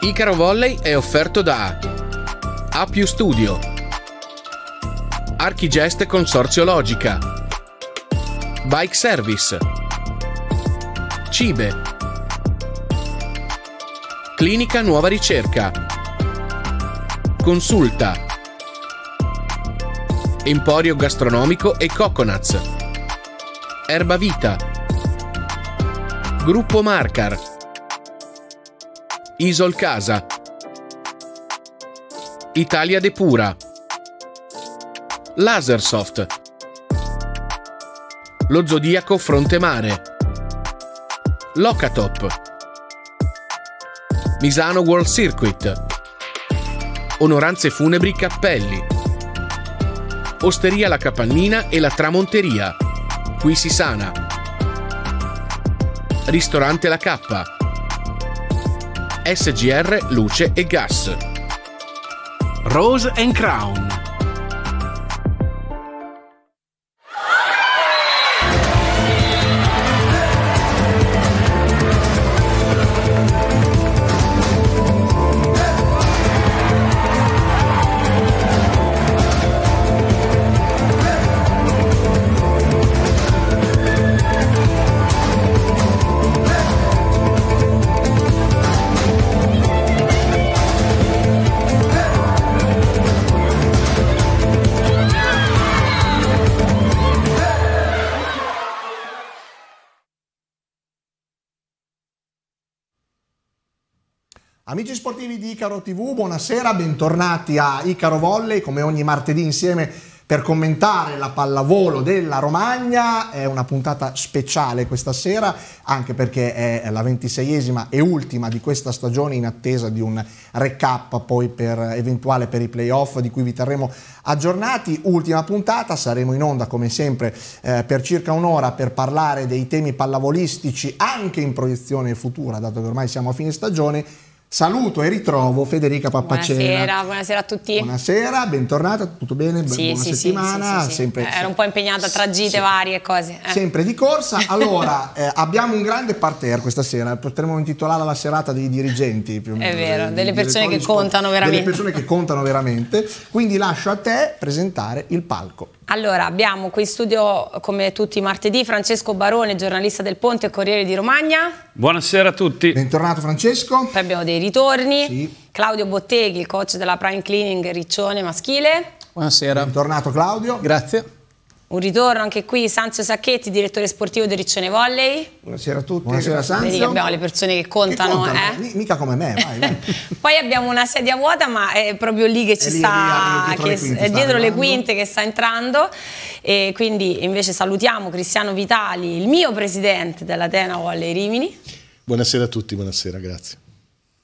Icaro Volley è offerto da A più Studio, Archigest Consorzio Logica, Bike Service, Cibe, Clinica Nuova Ricerca, Consulta, Emporio Gastronomico e Coconuts, Erba Vita, Gruppo Marcar, Isol Casa, Italia Depura, Lasersoft, Lo Zodiaco Fronte Mare, Locatop, Misano World Circuit, Onoranze Funebri Cappelli, Osteria La Capannina e la Tramonteria, qui si sana, Ristorante La Cappa, SGR Luce e Gas. Rose and Crown Amici sportivi di Icaro TV, buonasera, bentornati a Icaro Volley, come ogni martedì insieme per commentare la pallavolo della Romagna. È una puntata speciale questa sera, anche perché è la ventiseiesima e ultima di questa stagione in attesa di un recap poi per, eventuale per i playoff di cui vi terremo aggiornati. Ultima puntata, saremo in onda come sempre eh, per circa un'ora per parlare dei temi pallavolistici anche in proiezione futura, dato che ormai siamo a fine stagione Saluto e ritrovo Federica Pappacena. Buonasera, buonasera a tutti. Buonasera, bentornata, tutto bene? Sì, Buona sì, settimana. Sì, sempre, Ero un po' impegnata tra gite varie e cose. Eh. Sempre di corsa. Allora, eh, abbiamo un grande parterre questa sera, potremmo intitolare la serata dei dirigenti più o meno. È vero, dei, delle persone che contano veramente. Delle persone che contano veramente. Quindi lascio a te presentare il palco. Allora, abbiamo qui in studio, come tutti i martedì, Francesco Barone, giornalista del Ponte e Corriere di Romagna. Buonasera a tutti. Bentornato Francesco. Poi abbiamo dei ritorni. Sì. Claudio Botteghi, coach della Prime Cleaning Riccione Maschile. Buonasera. Bentornato Claudio. Grazie. Un ritorno anche qui, Sanzio Sacchetti, direttore sportivo di Riccione Volley. Buonasera a tutti, buonasera Sanzio. Vedi abbiamo le persone che contano, che contano eh? mica come me, vai, vai. Poi abbiamo una sedia vuota, ma è eh, proprio lì che ci lì, sta, lì, lì, dietro, che, le quinte, è dietro le quinte che sta entrando. E quindi invece salutiamo Cristiano Vitali, il mio presidente dell'Atena Volley Rimini. Buonasera a tutti, buonasera, grazie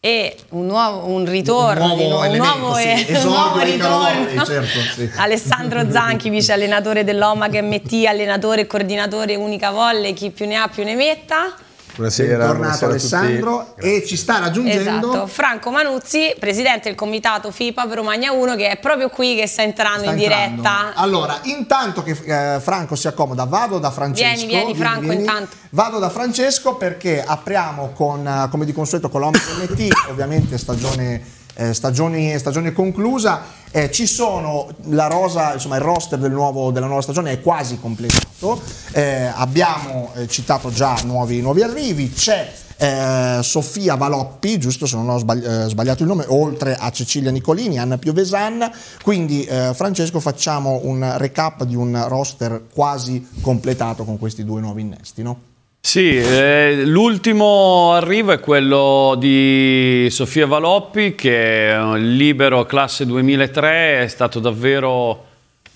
e un, nuovo, un ritorno, un nuovo, elemento, ritorno. Certo, Alessandro Zanchi, vice allenatore dell'OMAC MT, allenatore e coordinatore unica volle, chi più ne ha più ne metta. Buonasera, bentornato buonasera Alessandro e ci sta raggiungendo esatto. Franco Manuzzi, presidente del comitato FIPA per Romagna 1 che è proprio qui che sta entrando sta in entrando. diretta. Allora, intanto che eh, Franco si accomoda, vado da Francesco. Vieni, vieni Franco vieni. intanto. Vado da Francesco perché apriamo con, eh, come di consueto, con l'OMT, ovviamente stagione, eh, stagione, stagione conclusa eh, ci sono la rosa, insomma il roster del nuovo, della nuova stagione è quasi completato, eh, abbiamo eh, citato già nuovi, nuovi arrivi, c'è eh, Sofia Valoppi, giusto se non ho sbagli- eh, sbagliato il nome, oltre a Cecilia Nicolini, Anna Piovesan. Quindi eh, Francesco facciamo un recap di un roster quasi completato con questi due nuovi innesti. No? Sì, eh, l'ultimo arrivo è quello di Sofia Valoppi che è un libero classe 2003, è stato davvero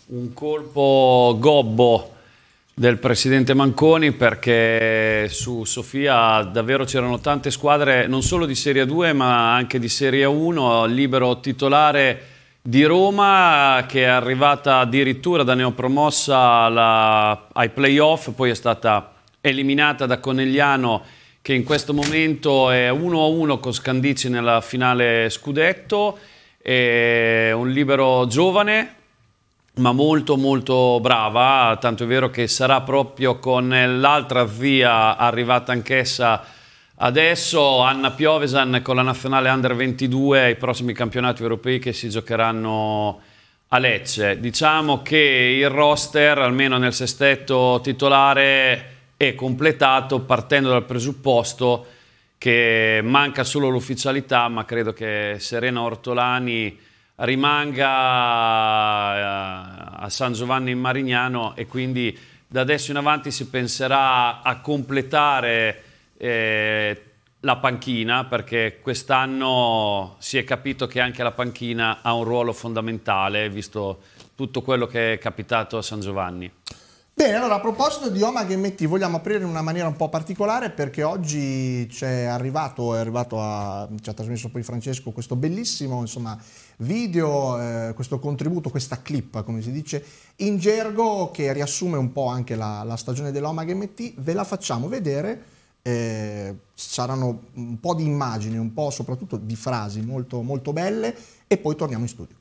un colpo gobbo del presidente Manconi perché su Sofia davvero c'erano tante squadre non solo di Serie 2 ma anche di Serie 1, libero titolare di Roma che è arrivata addirittura da neopromossa alla, ai playoff, poi è stata eliminata da Conegliano che in questo momento è 1-1 con Scandicci nella finale scudetto, è un libero giovane ma molto molto brava, tanto è vero che sarà proprio con l'altra zia arrivata anch'essa adesso, Anna Piovesan con la nazionale Under 22 ai prossimi campionati europei che si giocheranno a Lecce. Diciamo che il roster, almeno nel sestetto titolare, è completato partendo dal presupposto che manca solo l'ufficialità, ma credo che Serena Ortolani rimanga eh, a San Giovanni in Marignano e quindi da adesso in avanti si penserà a completare eh, la panchina perché quest'anno si è capito che anche la panchina ha un ruolo fondamentale visto tutto quello che è capitato a San Giovanni. Bene, allora a proposito di Omag MT, vogliamo aprire in una maniera un po' particolare perché oggi c'è arrivato, è arrivato a, ci ha trasmesso poi Francesco questo bellissimo insomma, video, eh, questo contributo, questa clip come si dice in gergo che riassume un po' anche la, la stagione dell'Omag MT. ve la facciamo vedere, eh, saranno un po' di immagini, un po' soprattutto di frasi molto, molto belle e poi torniamo in studio.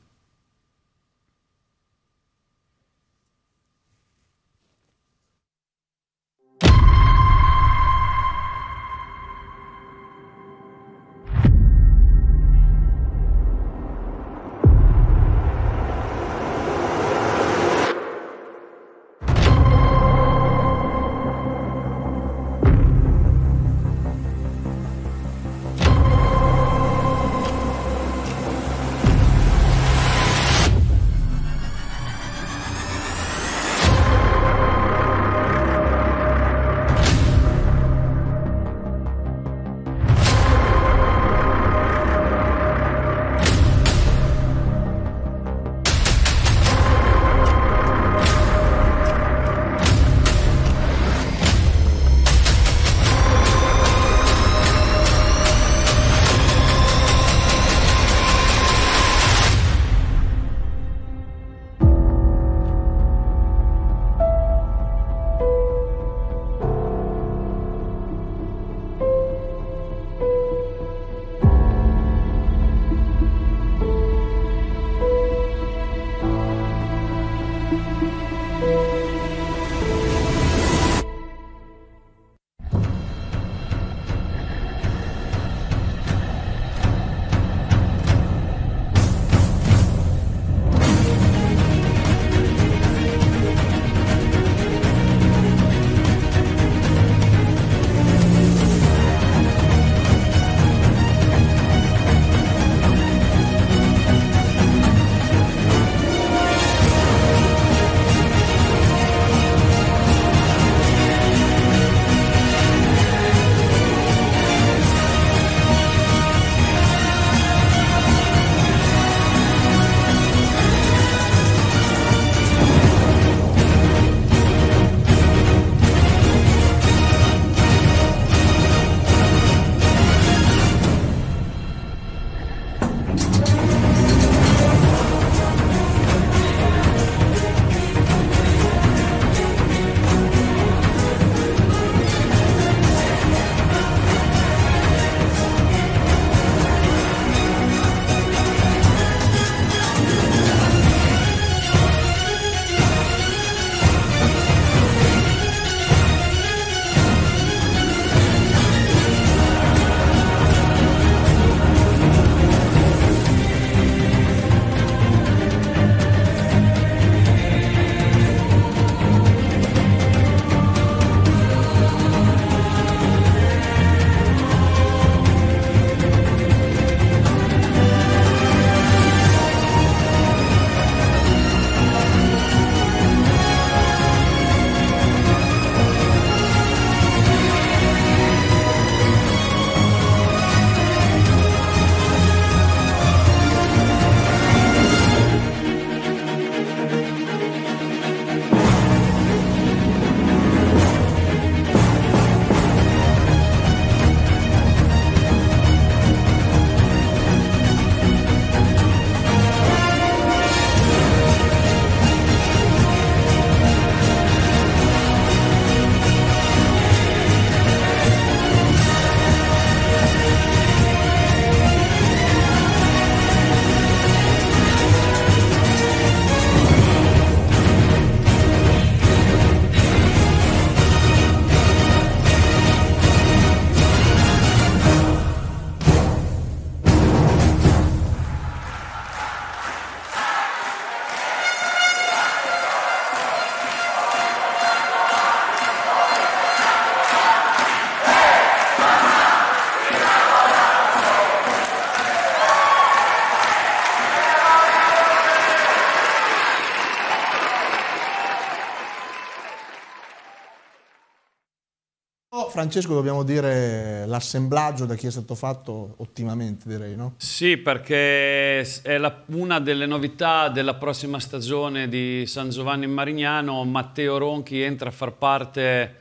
Francesco dobbiamo dire l'assemblaggio da chi è stato fatto ottimamente direi, no? Sì, perché è la, una delle novità della prossima stagione di San Giovanni in Marignano, Matteo Ronchi entra a far parte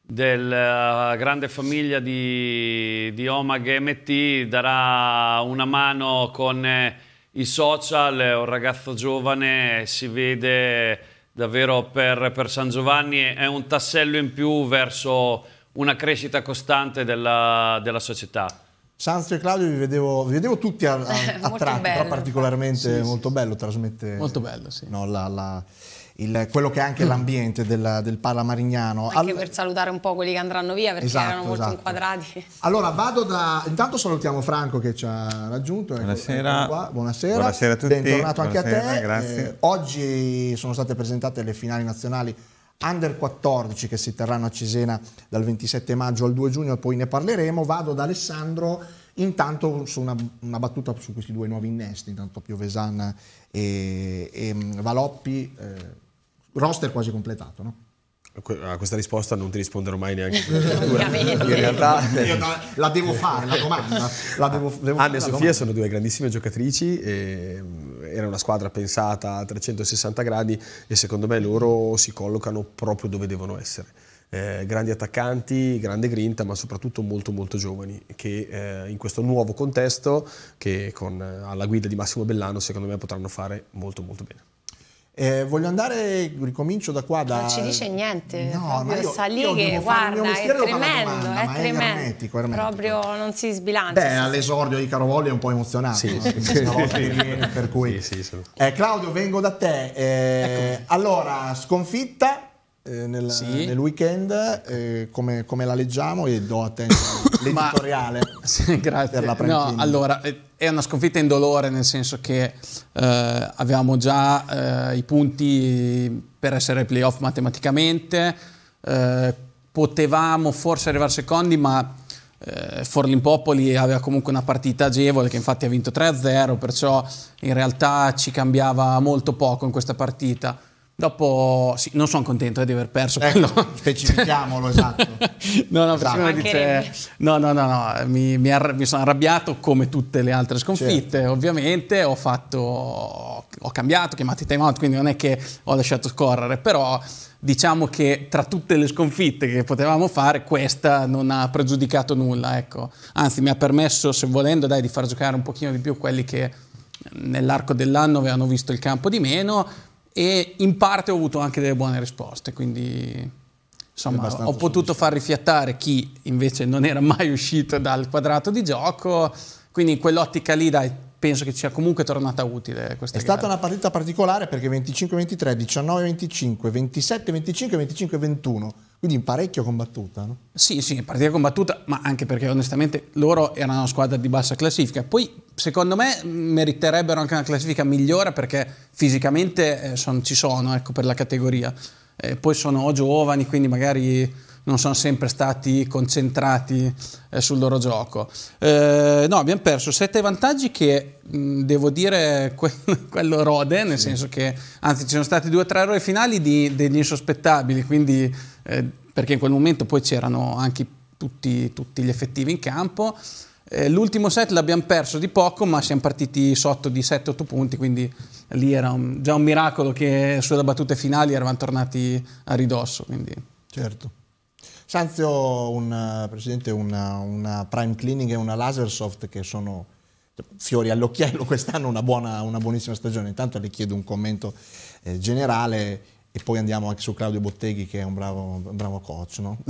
della eh, grande famiglia di, di Omag MT, darà una mano con eh, i social, è un ragazzo giovane, si vede davvero per, per, San Giovanni è un tassello in più verso una crescita costante della, della società. Sanzio e Claudio vi vedevo, vi vedevo tutti a, a, a tratti, però particolarmente sì, molto sì. bello trasmette molto bello, sì. no, la, la, il, quello che è anche l'ambiente del, del Palamarignano. Anche All... per salutare un po' quelli che andranno via perché esatto, erano molto esatto. inquadrati. Allora vado da... intanto salutiamo Franco che ci ha raggiunto. Ecco, Buonasera. Ecco Buonasera. Buonasera a tutti. Bentornato anche a te. Grazie. Eh, oggi sono state presentate le finali nazionali under 14 che si terranno a Cesena dal 27 maggio al 2 giugno, poi ne parleremo. Vado ad Alessandro, intanto su una, una battuta su questi due nuovi innesti, intanto Piovesan e, e mm, Valoppi, eh, roster quasi completato, no? a questa risposta non ti risponderò mai neanche in realtà la devo fare la domanda la devo, devo Anna e Sofia domanda. sono due grandissime giocatrici e mm, era una squadra pensata a 360 gradi e secondo me loro si collocano proprio dove devono essere. Eh, grandi attaccanti, grande grinta, ma soprattutto molto molto giovani, che eh, in questo nuovo contesto, che con, eh, alla guida di Massimo Bellano, secondo me potranno fare molto molto bene. Eh, voglio andare, ricomincio da qua. Da... Non ci dice niente, no, proprio io, sta lì io che guarda, è tremendo, domanda, è tremendo. Ermetico, ermetico. Proprio non si sbilancia. Beh, all'esordio di Carovoglia è un po' emozionato. Sì, no? eh, Claudio, vengo da te. Eh, allora, sconfitta eh, nel, sì. nel, weekend, eh, come, come, la leggiamo e do a te l'editoriale grazie. per la Prentini. No, allora, eh, è una sconfitta indolore nel senso che eh, avevamo già eh, i punti per essere ai playoff matematicamente, eh, potevamo forse arrivare secondi ma eh, Forlimpopoli aveva comunque una partita agevole che infatti ha vinto 3-0 perciò in realtà ci cambiava molto poco in questa partita. Dopo, sì, non sono contento eh, di aver perso ecco, quello. Specifichiamolo, esatto. no, no, esatto. Dice, cioè, no, no, no, no, mi, mi, arra- mi, sono arrabbiato come tutte le altre sconfitte, certo. ovviamente. Ho fatto, ho cambiato, ho chiamato i time out, quindi non è che ho lasciato scorrere, però diciamo che tra tutte le sconfitte che potevamo fare, questa non ha pregiudicato nulla, ecco. Anzi, mi ha permesso, se volendo, dai, di far giocare un pochino di più quelli che nell'arco dell'anno avevano visto il campo di meno e in parte ho avuto anche delle buone risposte, quindi insomma ho potuto far rifiattare chi invece non era mai uscito dal quadrato di gioco, quindi in quell'ottica lì dai, penso che ci sia comunque tornata utile questa È gara. stata una partita particolare perché 25-23, 19-25, 27-25, 25-21, quindi in parecchio combattuta. No? Sì, sì, partita combattuta, ma anche perché onestamente loro erano una squadra di bassa classifica. Poi secondo me meriterebbero anche una classifica migliore perché fisicamente eh, son, ci sono ecco, per la categoria. Eh, poi sono giovani, quindi magari non sono sempre stati concentrati eh, sul loro gioco. Eh, no, abbiamo perso sette vantaggi che mh, devo dire que- quello rode, nel sì. senso che anzi ci sono stati due o tre errori finali di, degli insospettabili, quindi, eh, perché in quel momento poi c'erano anche tutti, tutti gli effettivi in campo. Eh, l'ultimo set l'abbiamo perso di poco, ma siamo partiti sotto di 7-8 punti, quindi lì era un, già un miracolo che sulle battute finali eravamo tornati a ridosso. Quindi. Certo. Sanzio, un, eh, Presidente, una, una, Prime Cleaning e una Lasersoft che sono cioè, fiori all'occhiello quest'anno, una, buona, una buonissima stagione. Intanto le chiedo un commento eh, generale e poi andiamo anche su Claudio Botteghi che è un bravo, un bravo coach no?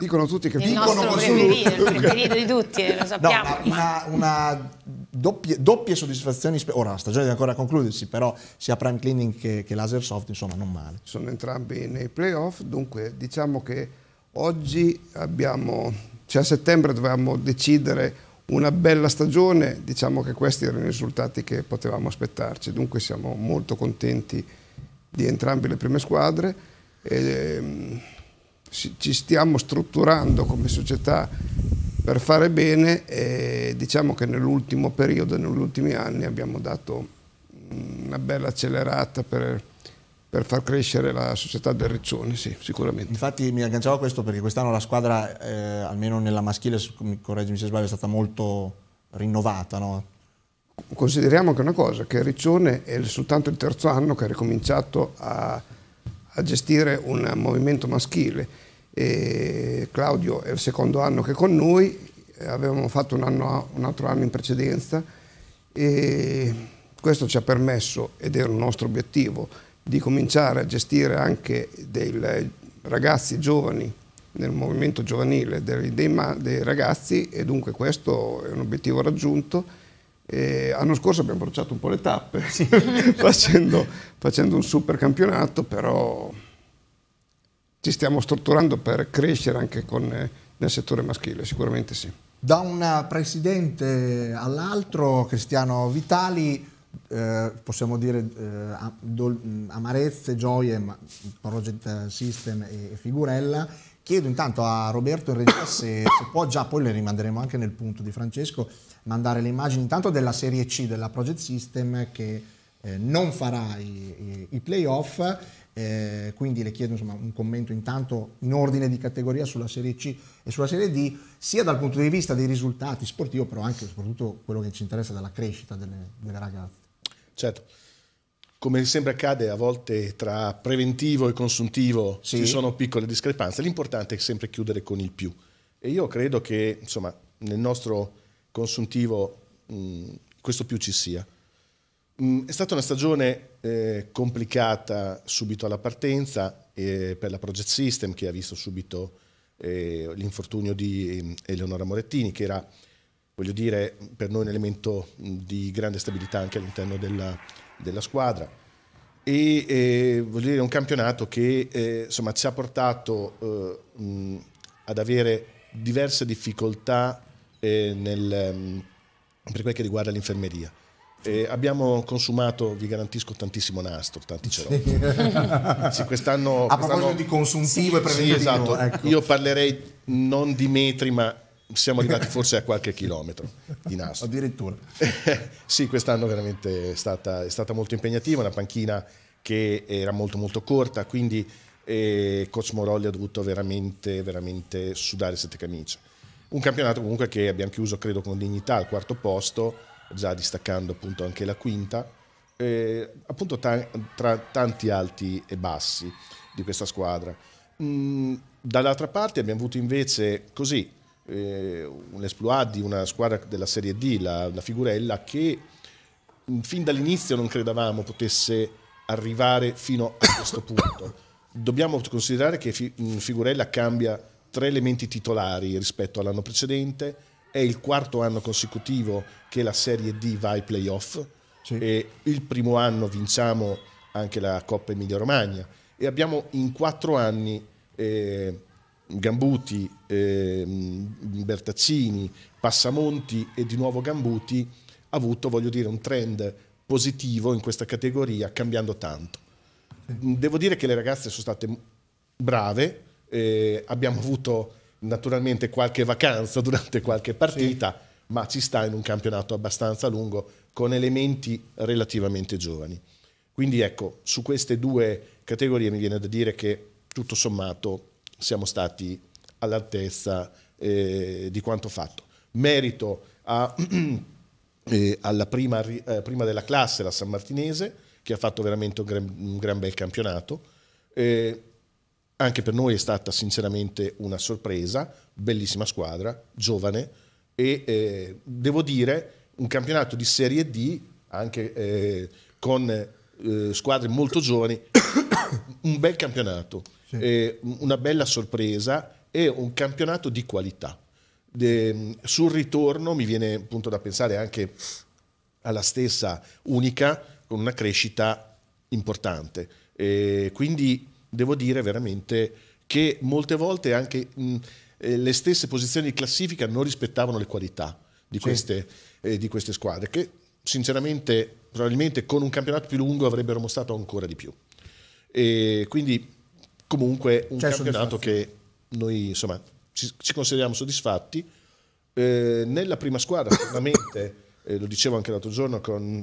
dicono tutti che il dicono nostro preferito, il preferito di tutti eh, lo sappiamo no, una, una doppie, doppie, soddisfazioni ora la stagione deve ancora concludersi però sia Prime Cleaning che, che Lasersoft insomma non male sono entrambi nei playoff dunque diciamo che oggi abbiamo cioè a settembre dovevamo decidere una bella stagione, diciamo che questi erano i risultati che potevamo aspettarci, dunque siamo molto contenti di entrambe le prime squadre, e, ehm, ci stiamo strutturando come società per fare bene e diciamo che nell'ultimo periodo, negli ultimi anni abbiamo dato una bella accelerata per per far crescere la società del Riccione, sì, sicuramente. Infatti mi agganciavo a questo perché quest'anno la squadra, eh, almeno nella maschile, correggimi se sbaglio, è stata molto rinnovata. No? Consideriamo anche una cosa, che Riccione è soltanto il terzo anno che ha ricominciato a, a gestire un movimento maschile. E Claudio è il secondo anno che è con noi, avevamo fatto un, anno, un altro anno in precedenza e questo ci ha permesso, ed era un nostro obiettivo, di cominciare a gestire anche dei ragazzi giovani nel movimento giovanile dei, dei, dei ragazzi e dunque questo è un obiettivo raggiunto. E anno scorso abbiamo bruciato un po' le tappe sì. facendo, facendo un super campionato, però ci stiamo strutturando per crescere anche con, eh, nel settore maschile, sicuramente sì. Da un presidente all'altro, Cristiano Vitali, eh, possiamo dire eh, mm, amarezze, gioie, ma, project eh, system e, e, figurella. Chiedo intanto a Roberto in regia se, se, può già, poi le rimanderemo anche nel punto di Francesco, mandare le immagini intanto della serie C della Project System che eh, non farà i, i, i playoff, eh, quindi le chiedo insomma, un commento intanto in ordine di categoria sulla Serie C e sulla Serie D, sia dal punto di vista dei risultati sportivo, però anche soprattutto quello che ci interessa della crescita delle, delle ragazze. Certo. Come sempre accade a volte tra preventivo e consuntivo sì. ci sono piccole discrepanze, l'importante è sempre chiudere con il più. E io credo che insomma, nel nostro consuntivo mh, mm, questo più ci sia. Mh, mm, è stata una stagione eh, complicata subito alla partenza eh, per la Project System che ha visto subito eh, l'infortunio di mm, Eleonora Morettini che era voglio dire, per noi un elemento di grande stabilità anche all'interno della, della squadra. E eh, voglio dire, un campionato che eh, insomma, ci ha portato eh, mh, ad avere diverse difficoltà eh, nel, mh, per quel che riguarda l'infermeria. Eh, abbiamo consumato, vi garantisco, tantissimo nastro, tanti cerotti. Sì. sì, quest'anno, A proposito di consuntivo sì, e preventivo. Sì, esatto. Ecco. Io parlerei non di metri, ma siamo arrivati forse a qualche chilometro di nastro. Addirittura. sì, quest'anno veramente è stata, è stata, molto impegnativa, una panchina che era molto molto corta, quindi eh, Coach Morolli ha dovuto veramente, veramente sudare sette camicie. Un campionato comunque che abbiamo chiuso credo con dignità al quarto posto, già distaccando appunto anche la quinta, eh, appunto ta tra tanti alti e bassi di questa squadra. Mm, dall'altra parte abbiamo avuto invece così eh, un esploit di una squadra della Serie D, la, la Figurella, che mm, fin dall'inizio non credevamo potesse arrivare fino a questo punto. Dobbiamo considerare che mm, Figurella cambia tre elementi titolari rispetto all'anno precedente, è il quarto anno consecutivo che la Serie D va ai playoff, sì. il primo anno vinciamo anche la Coppa Emilia Romagna e abbiamo in quattro anni... Eh, Gambuti, eh, Bertazzini, Passamonti e di nuovo Gambuti, ha avuto, voglio dire, un trend positivo in questa categoria, cambiando tanto. Devo dire che le ragazze sono state brave, eh, abbiamo avuto naturalmente qualche vacanza durante qualche partita, sì. ma ci sta in un campionato abbastanza lungo con elementi relativamente giovani. Quindi ecco, su queste due categorie mi viene da dire che tutto sommato siamo stati all'altezza eh, di quanto fatto. Merito a, eh, alla prima, eh, prima, della classe, la San Martinese, che ha fatto veramente un gran, un gran bel campionato. Eh, anche per noi è stata sinceramente una sorpresa, bellissima squadra, giovane e eh, devo dire un campionato di Serie D anche eh, con squadre molto giovani, un bel campionato sì. eh, una bella sorpresa e un campionato di qualità. De, sul ritorno mi viene appunto da pensare anche alla stessa unica con una crescita importante. E quindi devo dire veramente che molte volte anche mh, eh, le stesse posizioni di classifica non rispettavano le qualità di queste, sì. eh, di queste squadre, che sinceramente probabilmente con un campionato più lungo avrebbero mostrato ancora di più. E quindi comunque un C'è cioè, campionato che noi insomma ci, ci consideriamo soddisfatti. Eh, nella prima squadra, sicuramente, eh, lo dicevo anche l'altro giorno con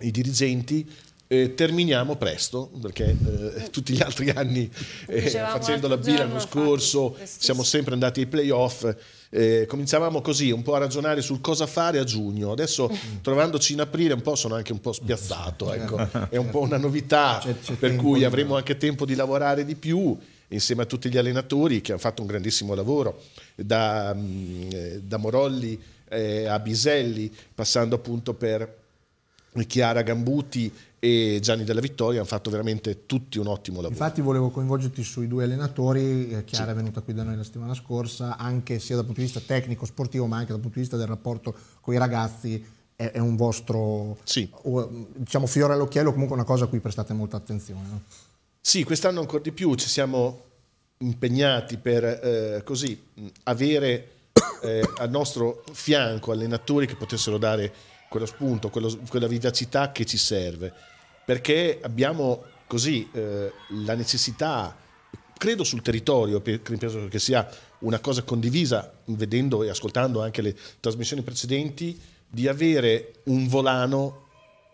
i dirigenti, eh, terminiamo presto perché eh, tutti gli altri anni eh, facendo la B l'anno scorso siamo sempre andati ai playoff eh, cominciavamo così un po' a ragionare sul cosa fare a giugno adesso mm. trovandoci in aprile un po' sono anche un po' spiazzato ecco. Certo. è un po' una novità c'è, c'è per cui avremo no. anche tempo di lavorare di più insieme a tutti gli allenatori che hanno fatto un grandissimo lavoro da, mm, eh, da Morolli eh, a Biselli passando appunto per Chiara Gambuti e Gianni della Vittoria hanno fatto veramente tutti un ottimo lavoro. Infatti volevo coinvolgerti sui due allenatori, eh, Chiara sì. è venuta qui da noi la settimana scorsa, anche sia dal punto di vista tecnico, sportivo, ma anche dal punto di vista del rapporto con i ragazzi, è, è un vostro sì. diciamo, fiore all'occhiello, comunque una cosa a cui prestate molta attenzione. No? Sì, quest'anno ancora di più ci siamo impegnati per eh, così, avere eh, al nostro fianco allenatori che potessero dare quello spunto, quello, quella vivacità che ci serve perché abbiamo così eh, la necessità, credo sul territorio, penso che sia una cosa condivisa, vedendo e ascoltando anche le trasmissioni precedenti, di avere un volano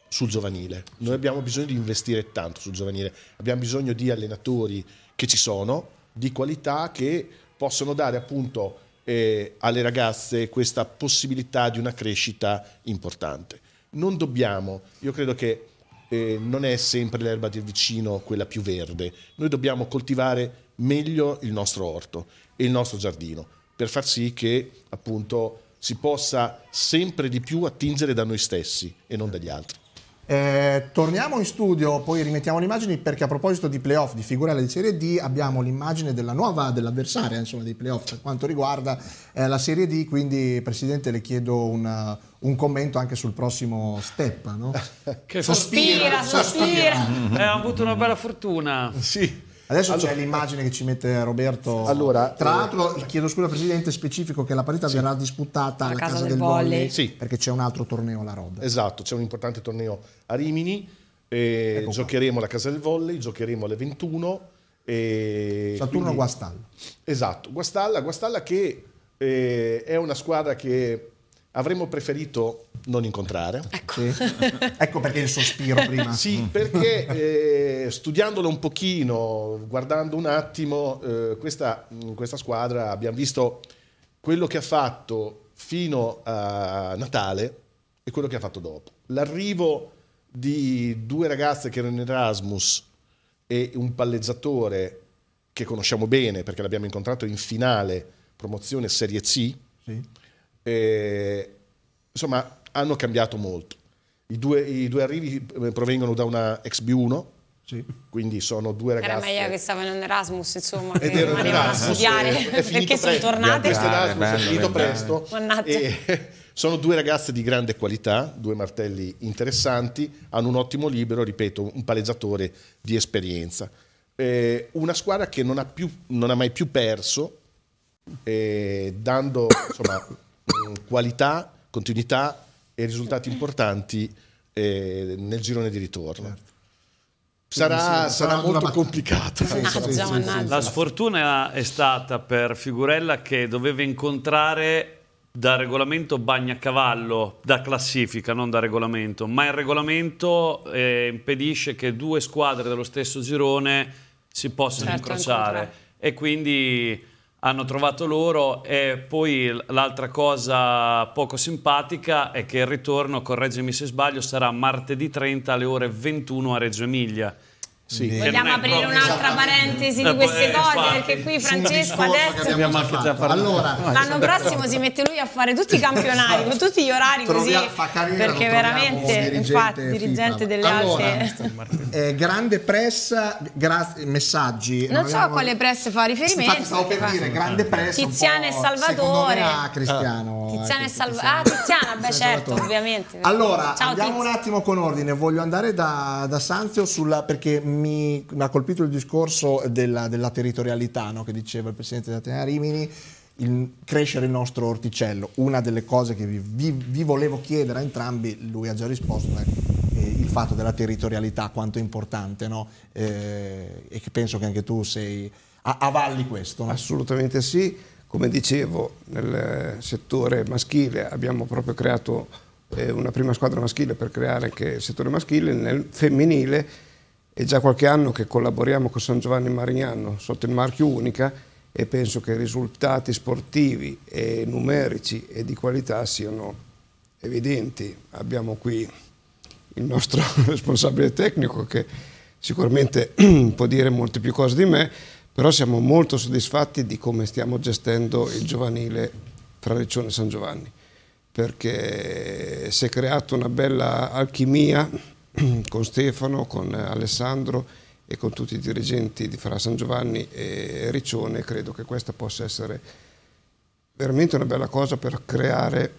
sul giovanile. Noi abbiamo bisogno di investire tanto sul giovanile, abbiamo bisogno di allenatori che ci sono, di qualità che possono dare appunto eh, alle ragazze questa possibilità di una crescita importante. Non dobbiamo, io credo che eh, non è sempre l'erba del vicino quella più verde. Noi dobbiamo coltivare meglio il nostro orto e il nostro giardino per far sì che appunto si possa sempre di più attingere da noi stessi e non dagli altri. Eh, torniamo in studio, poi rimettiamo le immagini perché a proposito di playoff, di figura di Serie D, abbiamo l'immagine della nuova, dell'avversaria insomma, dei playoff per quanto riguarda eh, la Serie D, quindi Presidente le chiedo una, eh, un commento anche sul prossimo step. No? che sospira, sospira. sospira. sospira. Eh, ha avuto una bella fortuna. Sì. Adesso allora, c'è l'immagine che ci mette Roberto. Allora, Tra eh, l'altro, chiedo scusa, Presidente, specifico che la partita sì. verrà disputata alla casa, casa, del, del volley, volley. Sì. perché c'è un altro torneo alla Rod. Esatto, c'è un importante torneo a Rimini. Eh, ecco giocheremo alla casa del volley, giocheremo alle 21. Eh, Saturno quindi, Guastalla. Esatto, Guastalla, Guastalla che eh, è una squadra che avremmo preferito non incontrare. Ecco, sì. ecco perché il sospiro prima. Sì, mm. perché eh, studiandolo un pochino, guardando un attimo, eh, questa, mm, questa, squadra abbiamo visto quello che ha fatto fino a Natale e quello che ha fatto dopo. L'arrivo di due ragazze che erano in Erasmus e un palleggiatore che conosciamo bene perché l'abbiamo incontrato in finale promozione Serie C. Sì e, insomma, hanno cambiato molto. I due, i due arrivi eh, provengono da una ex B1, sì. Quindi sono due ragazze. Era meglio che stavano in Erasmus, insomma, ed erano in Erasmus, a studiare eh, perché sono tornate. Questo Erasmus è finito presto. sono due ragazze di grande qualità, due martelli interessanti, hanno un ottimo libero, ripeto, un palleggiatore di esperienza. una squadra che non ha, più, non ha mai più perso, eh, dando insomma, Mm, qualità, continuità e risultati importanti eh, nel girone di ritorno. Certo. Sarà, sì, sarà, sarà, molto complicato. complicata. Sì, ah, sì, la sfortuna è stata per Figurella che doveva incontrare da regolamento Bagnacavallo, da classifica, non da regolamento, ma il regolamento eh, impedisce che due squadre dello stesso girone si possano certo, incrociare e quindi hanno trovato loro e poi l'altra cosa poco simpatica è che il ritorno, correggimi se sbaglio, sarà martedì 30 alle ore 21 a Reggio Emilia. Sì. Vogliamo aprire un'altra parentesi di queste cose perché qui Francesco adesso allora, l'anno prossimo si mette lui a fare tutti i campionari con tutti gli orari così perché veramente infatti dirigente delle allora, alte eh, grande pressa messaggi non, non so a quale press fa riferimento infatti stavo per dire grande press Tiziana e Salvatore me, Cristiano ah. Tiziana e Salvatore ah Tiziana beh certo ovviamente allora andiamo un attimo con ordine voglio andare da, Sanzio perché mi, mi ha colpito il discorso della, della territorialità no? che diceva il presidente di Atenea Rimini, il, crescere il nostro orticello. Una delle cose che vi, vi, vi volevo chiedere a entrambi, lui ha già risposto, è il fatto della territorialità, quanto è importante, no? eh, e che penso che anche tu sei a, avalli questo. No? Assolutamente sì, come dicevo nel settore maschile abbiamo proprio creato eh, una prima squadra maschile per creare anche il settore maschile, nel femminile è già qualche anno che collaboriamo con San Giovanni Marignano sotto il marchio Unica e penso che i risultati sportivi e numerici e di qualità siano evidenti. Abbiamo qui il nostro responsabile tecnico che sicuramente può dire molte più cose di me, però siamo molto soddisfatti di come stiamo gestendo il giovanile fra Regione e San Giovanni, perché si è creata una bella alchimia con Stefano, con Alessandro e con tutti i dirigenti di Fra San Giovanni e Riccione, credo che questa possa essere veramente una bella cosa per creare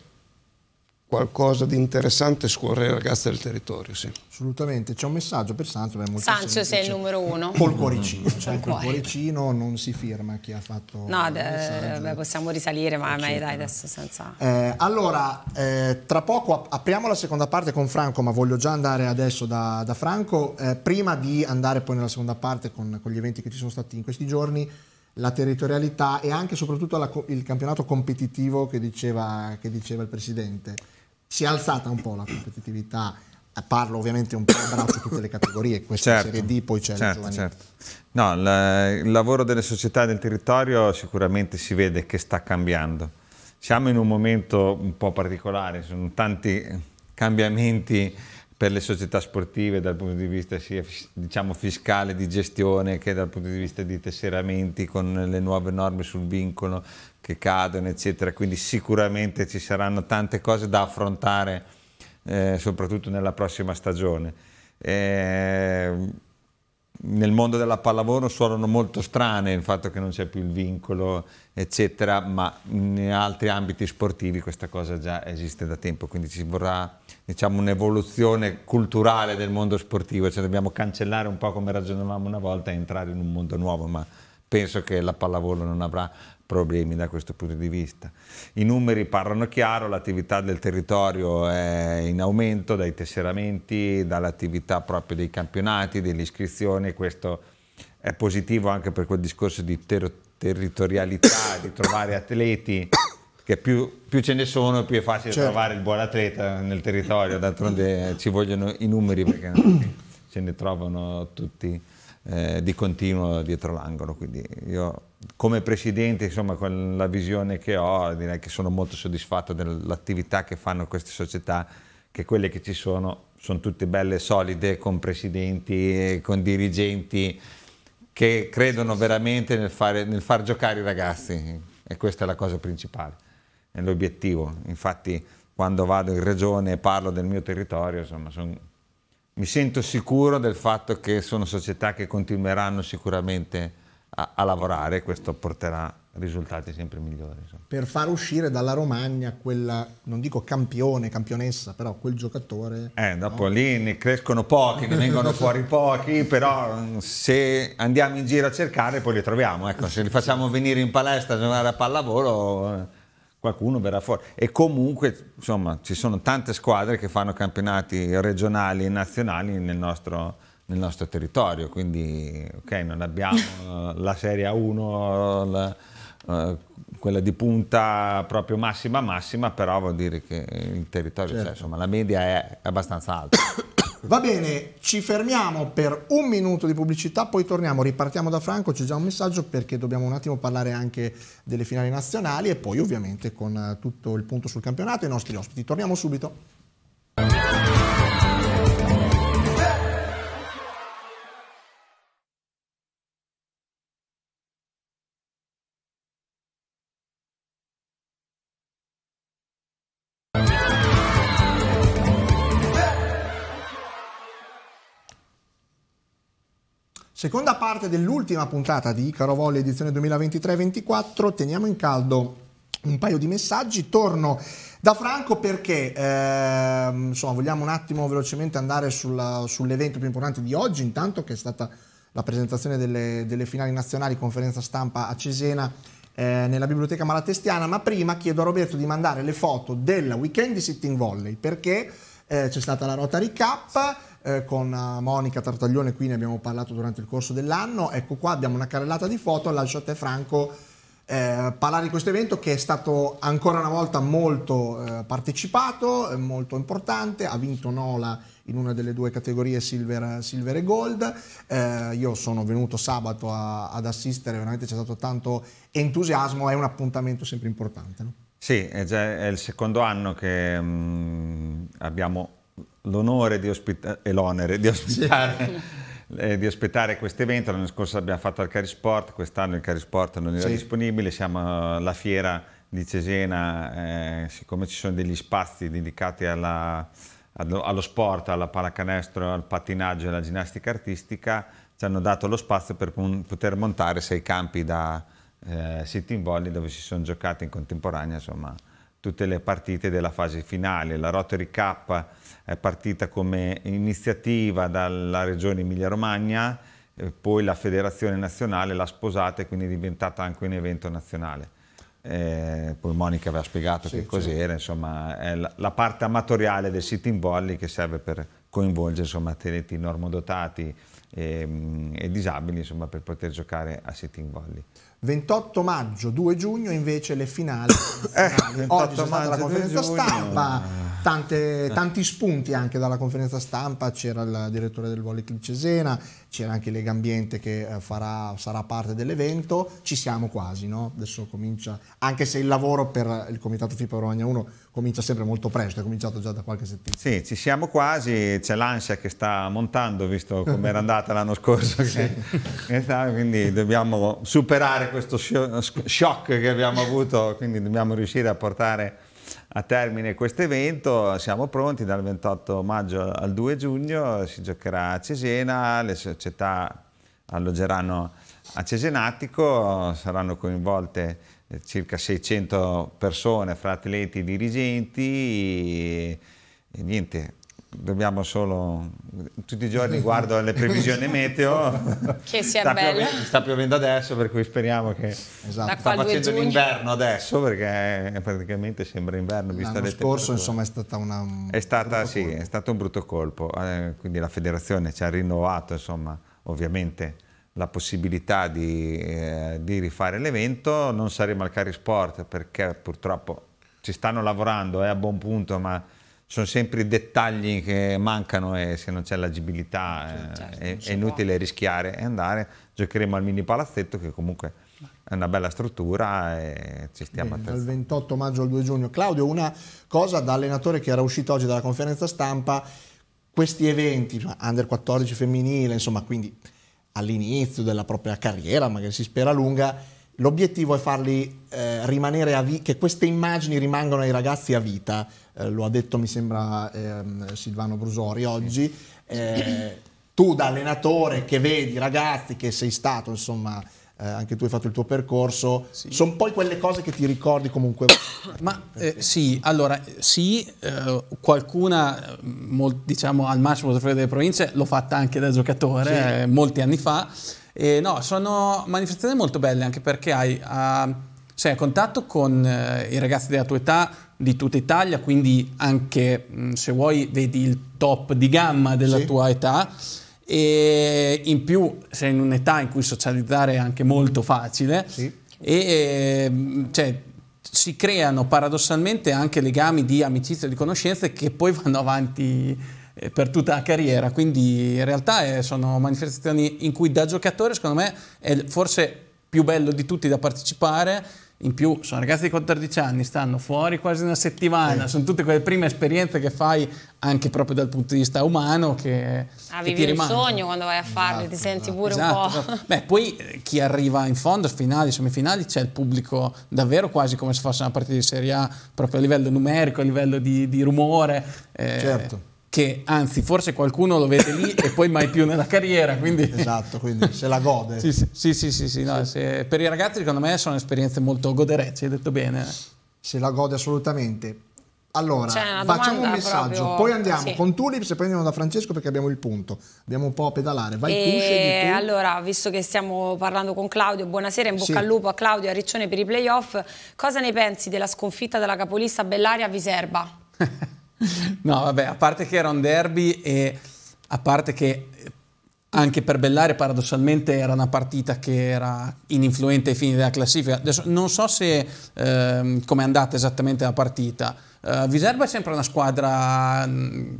qualcosa di interessante scorre ai ragazzi del territorio. Sì. Assolutamente, c'è un messaggio per Sancio, è Sancio sei il numero uno. Col cuoricino, cioè col cuoricino non si firma chi ha fatto No, beh, possiamo risalire, ma, ma dai adesso senza... Eh, allora, eh, tra poco apriamo la seconda parte con Franco, ma voglio già andare adesso da, da Franco, eh, prima di andare poi nella seconda parte con, con gli eventi che ci sono stati in questi giorni la territorialità e anche e soprattutto la, il campionato competitivo che diceva, che diceva il Presidente si è alzata un po' la competitività eh, parlo ovviamente un po' abbraccio tutte le categorie, questa certo, Serie D, poi c'è certo, il certo. No, il lavoro delle società del territorio sicuramente si vede che sta cambiando. Siamo in un momento un po' particolare, sono tanti cambiamenti per le società sportive dal punto di vista sia diciamo, fiscale di gestione che dal punto di vista di tesseramenti con le nuove norme sul vincolo, che cadono, eccetera. Quindi sicuramente ci saranno tante cose da affrontare, eh, soprattutto nella prossima stagione. Eh, nel mondo della pallavolo suonano molto strane il fatto che non c'è più il vincolo, eccetera, ma in altri ambiti sportivi questa cosa già esiste da tempo, quindi ci vorrà diciamo, un'evoluzione culturale del mondo sportivo, cioè dobbiamo cancellare un po' come ragionavamo una volta e entrare in un mondo nuovo, ma penso che la pallavolo non avrà problemi da questo punto di vista. I numeri parlano chiaro, l'attività del territorio è in aumento dai tesseramenti, dall'attività proprio dei campionati, delle iscrizioni, questo è positivo anche per quel discorso di ter territorialità, di trovare atleti, che più, più, ce ne sono più è facile certo. trovare il buon atleta nel territorio, d'altronde eh, ci vogliono i numeri perché ce ne trovano tutti eh, di continuo dietro l'angolo, quindi io come presidente, insomma, con la visione che ho, direi che sono molto soddisfatto dell'attività che fanno queste società, che quelle che ci sono sono tutte belle solide, con presidenti, con dirigenti che credono veramente nel, fare, nel far giocare i ragazzi e questa è la cosa principale, è l'obiettivo. Infatti quando vado in regione e parlo del mio territorio, insomma, son, mi sento sicuro del fatto che sono società che continueranno sicuramente a a, a lavorare, questo porterà risultati sempre migliori. Insomma. Per far uscire dalla Romagna quella, non dico campione, campionessa, però quel giocatore... Eh, dopo no? lì ne crescono pochi, ne vengono fuori pochi, però se andiamo in giro a cercare poi li troviamo. Ecco, se li facciamo venire in palestra a giocare a pallavolo qualcuno verrà fuori. E comunque, insomma, ci sono tante squadre che fanno campionati regionali e nazionali nel nostro nel nostro territorio, quindi ok, non abbiamo la Serie 1, la, uh, quella di punta proprio massima massima, però vuol dire che il territorio, certo. cioè, insomma, la media è abbastanza alta. Va bene, ci fermiamo per un minuto di pubblicità, poi torniamo, ripartiamo da Franco, c'è già un messaggio perché dobbiamo un attimo parlare anche delle finali nazionali e poi ovviamente con tutto il punto sul campionato e i nostri ospiti. Torniamo subito. Seconda parte dell'ultima puntata di Icaro Carovolle edizione 2023-24, teniamo in caldo un paio di messaggi, torno da Franco perché eh, insomma, vogliamo un attimo velocemente andare sull'evento più importante di oggi, intanto che è stata la presentazione delle, delle finali nazionali, conferenza stampa a Cesena eh, nella biblioteca malatestiana, ma prima chiedo a Roberto di mandare le foto del weekend di sitting volley perché eh, c'è stata la Rotary Cup eh, con eh, Monica Tartaglione, qui ne abbiamo parlato durante il corso dell'anno. Ecco qua abbiamo una carrellata di foto, lascio a te Franco eh, parlare di questo evento che è stato ancora una volta molto eh, partecipato, eh, molto importante, ha vinto Nola in una delle due categorie silver, silver e gold. Eh, io sono venuto sabato a, ad assistere, veramente c'è stato tanto entusiasmo, è un appuntamento sempre importante. No? Sì, è, già, è il secondo anno che mh, mm, abbiamo l'onore eh, e l'onere di ospitare, eh, di ospitare questo evento. L'anno scorso abbiamo fatto al Carisport, quest'anno il Carisport non era sì. disponibile, siamo alla fiera di Cesena, eh, siccome ci sono degli spazi dedicati alla, allo, sport, alla pallacanestro, al pattinaggio e alla ginnastica artistica, ci hanno dato lo spazio per poter montare sei campi da eh, sitting volley dove si sono giocate in contemporanea insomma, tutte le partite della fase finale, la Rotary Cup è partita come iniziativa dalla regione Emilia-Romagna, eh, poi la federazione nazionale l'ha sposata e quindi è diventata anche un evento nazionale. Eh, poi Monica aveva spiegato sì, che cos'era, sì. insomma, è la, la, parte amatoriale del sitting volley che serve per coinvolgere insomma, atleti normodotati e, mm, e, disabili insomma, per poter giocare a sitting volley. 28 maggio, 2 giugno invece le finali. Le Eh, Oggi c'è stata la conferenza stampa, ah. tante, eh. tanti spunti anche dalla conferenza stampa, c'era il direttore del Volley Club Cesena, c'era anche Lega Ambiente che eh, farà, sarà parte dell'evento, ci siamo quasi, no? adesso comincia, anche se il lavoro per il comitato FIPA Romagna 1 comincia sempre molto presto, è cominciato già da qualche settimana. Sì, ci siamo quasi, c'è l'ansia che sta montando, visto come era andata l'anno scorso, che, che quindi dobbiamo superare questo shock che abbiamo avuto, quindi dobbiamo riuscire a portare a termine questo evento, siamo pronti dal 28 maggio al 2 giugno, si giocherà a Cesena, le società alloggeranno a Cesenatico, saranno coinvolte eh, circa 600 persone fra atleti e dirigenti e, niente, dobbiamo solo tutti i giorni guardo le previsioni meteo che sia sta bella piove, sta piovendo adesso per cui speriamo che esatto. sta facendo l'inverno adesso perché praticamente sembra inverno visto l'anno scorso insomma è stata una è, stata, un sì, è stato un brutto colpo eh, quindi la federazione ci ha rinnovato insomma ovviamente la possibilità di, eh, di rifare l'evento, non saremo al Cari Sport perché purtroppo ci stanno lavorando, è eh, a buon punto, ma sono sempre i dettagli che mancano e se non c'è l'agibilità eh, certo, è, è, inutile può. rischiare e andare. Giocheremo al mini palazzetto che comunque è una bella struttura e ci stiamo attenti. Dal 28 maggio al 2 giugno. Claudio, una cosa da allenatore che era uscito oggi dalla conferenza stampa, questi eventi, cioè under 14 femminile, insomma, quindi all'inizio della propria carriera, magari si spera lunga, l'obiettivo è farli eh, rimanere a vita, che queste immagini rimangano ai ragazzi a vita, eh, lo ha detto mi sembra ehm, Silvano Brusori oggi, eh, tu da allenatore che vedi ragazzi che sei stato insomma eh, anche tu hai fatto il tuo percorso, sì. sono poi quelle cose che ti ricordi comunque. Ma eh, sì, allora sì, eh, qualcuna, eh, mol, diciamo al massimo delle province, l'ho fatta anche da giocatore sì. Eh, molti anni fa. E no, sono manifestazioni molto belle anche perché hai, uh, sei a contatto con uh, i ragazzi della tua età di tutta Italia, quindi anche mh, mm, se vuoi vedi il top di gamma della sì. tua età e in più sei in un'età in cui socializzare è anche molto facile sì. e ehm, cioè, si creano paradossalmente anche legami di amicizia e di conoscenze che poi vanno avanti eh, per tutta la carriera, quindi in realtà eh, sono manifestazioni in cui da giocatore secondo me è forse più bello di tutti da partecipare in più sono ragazzi di 14 anni, stanno fuori quasi una settimana, eh. sono tutte quelle prime esperienze che fai anche proprio dal punto di vista umano che, ah, che ti rimane. il sogno quando vai a farle, esatto, ti senti esatto, pure esatto, un po'. Esatto. Beh, poi eh, chi arriva in fondo, finali, semifinali, c'è il pubblico davvero quasi come se fosse una partita di Serie A, proprio a livello numerico, a livello di, di rumore. Eh, certo che anzi forse qualcuno lo vede lì e poi mai più nella carriera. Quindi... Esatto, quindi se la gode. sì, sì, sì, sì, sì, no, se, per i ragazzi secondo me sono esperienze molto goderecce, hai detto bene. Se la gode assolutamente. Allora, facciamo un messaggio, proprio... poi andiamo sì. con Tulips e poi andiamo da Francesco perché abbiamo il punto. Andiamo un po' a pedalare. Vai e... tu, scegli eh, tu. Allora, visto che stiamo parlando con Claudio, buonasera, in bocca sì. al lupo a Claudio e a Riccione per i playoff. Cosa ne pensi della sconfitta della capolista Bellaria a Viserba? no, vabbè, a parte che era un derby e a parte che eh, anche per Bellare paradossalmente era una partita che era ininfluente ai fini della classifica. Adesso non so se ehm, come è andata esattamente la partita. Uh, Viserba è sempre una squadra mm,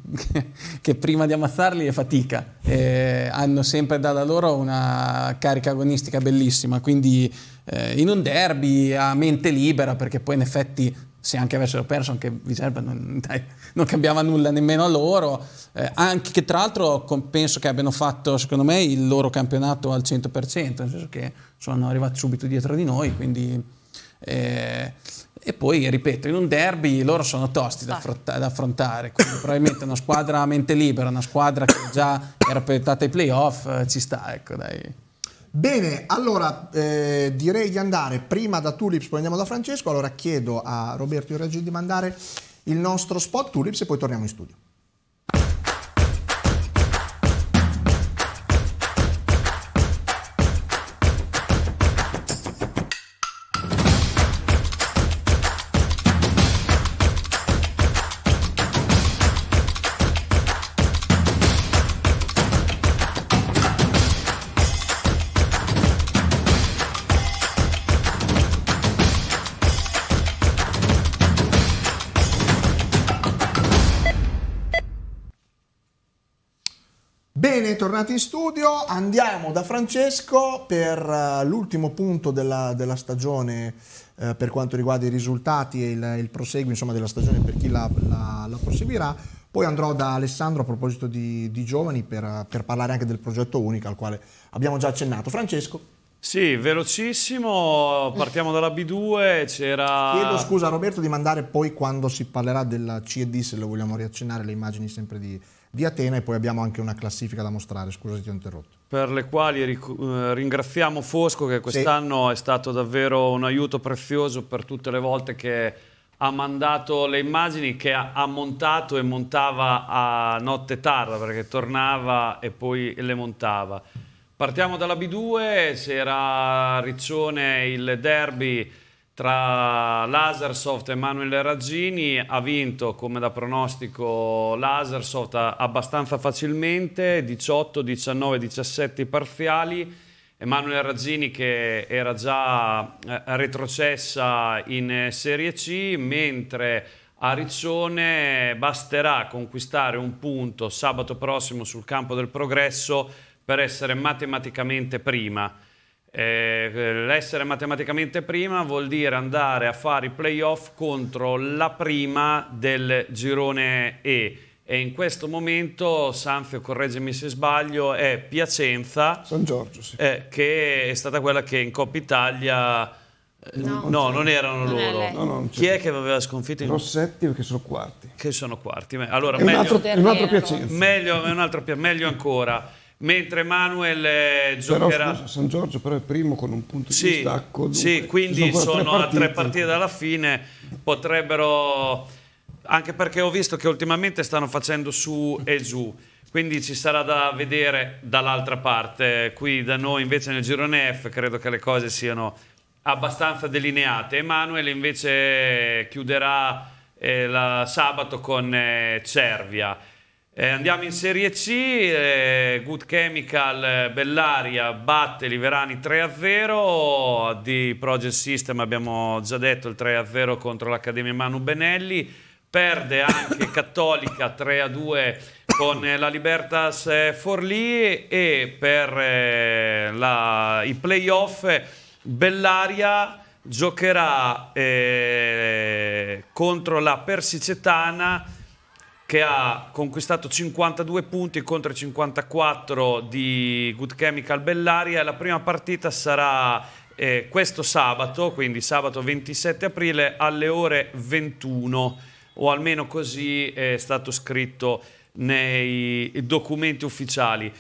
che prima di ammazzarli è fatica, e hanno sempre data loro una carica agonistica bellissima, quindi eh, in un derby a mente libera perché poi in effetti se anche avessero perso, anche Viserba non, dai, non cambiava nulla nemmeno a loro, eh, anche che tra l'altro penso che abbiano fatto, secondo me, il loro campionato al 100%, nel senso che sono arrivati subito dietro di noi, quindi... Eh, e poi, ripeto, in un derby loro sono tosti da, ah. da affrontare, quindi probabilmente una squadra a mente libera, una squadra che già era proiettata ai playoff, eh, ci sta, ecco dai. Bene, allora eh, direi di andare prima da Tulips, poi andiamo da Francesco. Allora chiedo a Roberto Iraggi di mandare il nostro spot Tulips e poi torniamo in studio. tornati in studio, andiamo da Francesco per eh, l'ultimo punto della, della stagione eh, per quanto riguarda i risultati e il, il proseguo insomma, della stagione per chi la, la, la, proseguirà. Poi andrò da Alessandro a proposito di, di giovani per, per parlare anche del progetto Unica al quale abbiamo già accennato. Francesco. Sì, velocissimo, partiamo dalla B2, c'era... Chiedo scusa a Roberto di mandare poi quando si parlerà della CED, se lo vogliamo riaccennare, le immagini sempre di, di Atena e poi abbiamo anche una classifica da mostrare, scusa se ti ho interrotto. Per le quali eh, ringraziamo Fosco che quest'anno sì. è stato davvero un aiuto prezioso per tutte le volte che ha mandato le immagini che ha montato e montava a notte tarda perché tornava e poi le montava. Partiamo dalla B2, c'era Riccione il derby tra Lasersoft e Manuel Raggini ha vinto come da pronostico Lasersoft abbastanza facilmente 18, 19, 17 parziali Emanuele Raggini che era già eh, retrocessa in eh, Serie C mentre a Riccione basterà conquistare un punto sabato prossimo sul campo del progresso per essere matematicamente prima eh, l'essere matematicamente prima vuol dire andare a fare i playoff contro la prima del girone E. E in questo momento, Sanfio, correggimi se sbaglio, è Piacenza. San Giorgio, sì. eh, che è stata quella che in Coppa Italia... Eh, no, no non erano non loro. No, no, Chi è che aveva sconfitto? I Rossetti perché sono quarti. Che sono quarti. Allora, meglio, un altro, un altro Piacenza. Meglio, un altro, meglio ancora mentre Manuel giocherà... Eh, però, San Giorgio però è primo con un punto sì, di stacco Dunque, sì, quindi sono, sono tre a tre partite dalla fine, potrebbero... Anche perché ho visto che ultimamente stanno facendo su e giù, quindi ci sarà da vedere dall'altra parte. Qui da noi invece nel girone F credo che le cose siano abbastanza delineate. Emanuele invece chiuderà eh, la, sabato con eh, Cervia. Eh, andiamo in Serie C, eh, Good Chemical eh, Bellaria batte Liverani 3-0, di Project System abbiamo già detto il 3-0 contro l'Accademia Manu Benelli, perde anche Cattolica 3-2 con la Libertas eh, Forlì e per eh, la, i playoff Bellaria giocherà eh, contro la Persicetana che ha conquistato 52 punti contro i 54 di Good Chemical Bellaria. La prima partita sarà eh, questo sabato, quindi sabato 27 aprile alle ore 21, o almeno così è stato scritto nei documenti ufficiali.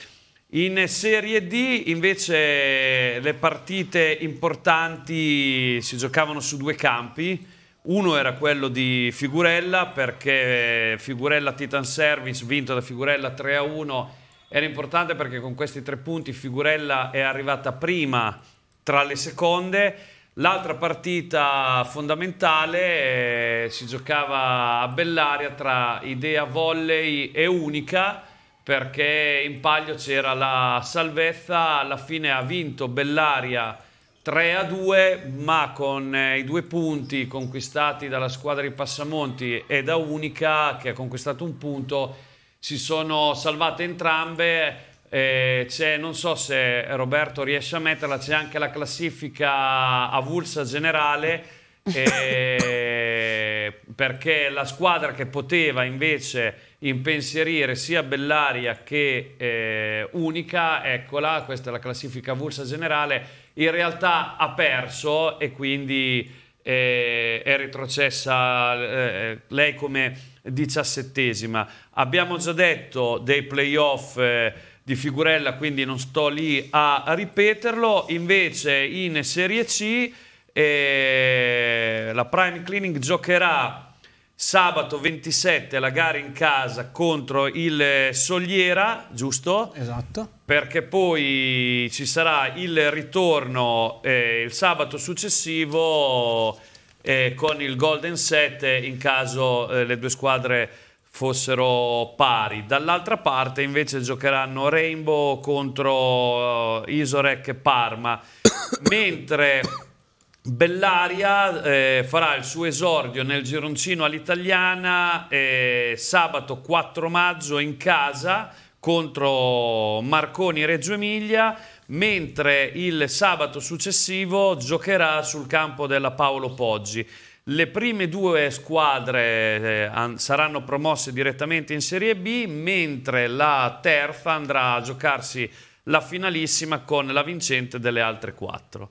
In Serie D invece le partite importanti si giocavano su due campi. Uno era quello di Figurella perché Figurella Titan Service vinto da Figurella 3 a 1 era importante perché con questi tre punti Figurella è arrivata prima tra le seconde. L'altra partita fondamentale eh, si giocava a Bellaria tra Idea Volley e Unica perché in palio c'era la salvezza, alla fine ha vinto Bellaria 3 a 2, ma con eh, i due punti conquistati dalla squadra di Passamonti e da Unica, che ha conquistato un punto, si sono salvate entrambe. Eh, non so se Roberto riesce a metterla, c'è anche la classifica avulsa generale, eh, perché la squadra che poteva invece impensierire sia Bellaria che eh, Unica, eccola, questa è la classifica avulsa generale in realtà ha perso e quindi eh, è retrocessa eh, lei come diciassettesima. Abbiamo già detto dei playoff eh, di Figurella, quindi non sto lì a ripeterlo. Invece in Serie C eh, la Prime Clinic giocherà sabato 27 la gara in casa contro il eh, Sogliera, giusto? Esatto. Perché poi ci sarà il ritorno eh, il sabato successivo eh, con il Golden 7 in caso eh, le due squadre fossero pari. Dall'altra parte invece giocheranno Rainbow contro eh, Isorec e Parma, mentre Bellaria eh, farà il suo esordio nel gironcino all'italiana eh, sabato 4 maggio in casa contro Marconi Reggio Emilia, mentre il sabato successivo giocherà sul campo della Paolo Poggi. Le prime due squadre eh, saranno promosse direttamente in Serie B, mentre la terza andrà a giocarsi la finalissima con la vincente delle altre quattro.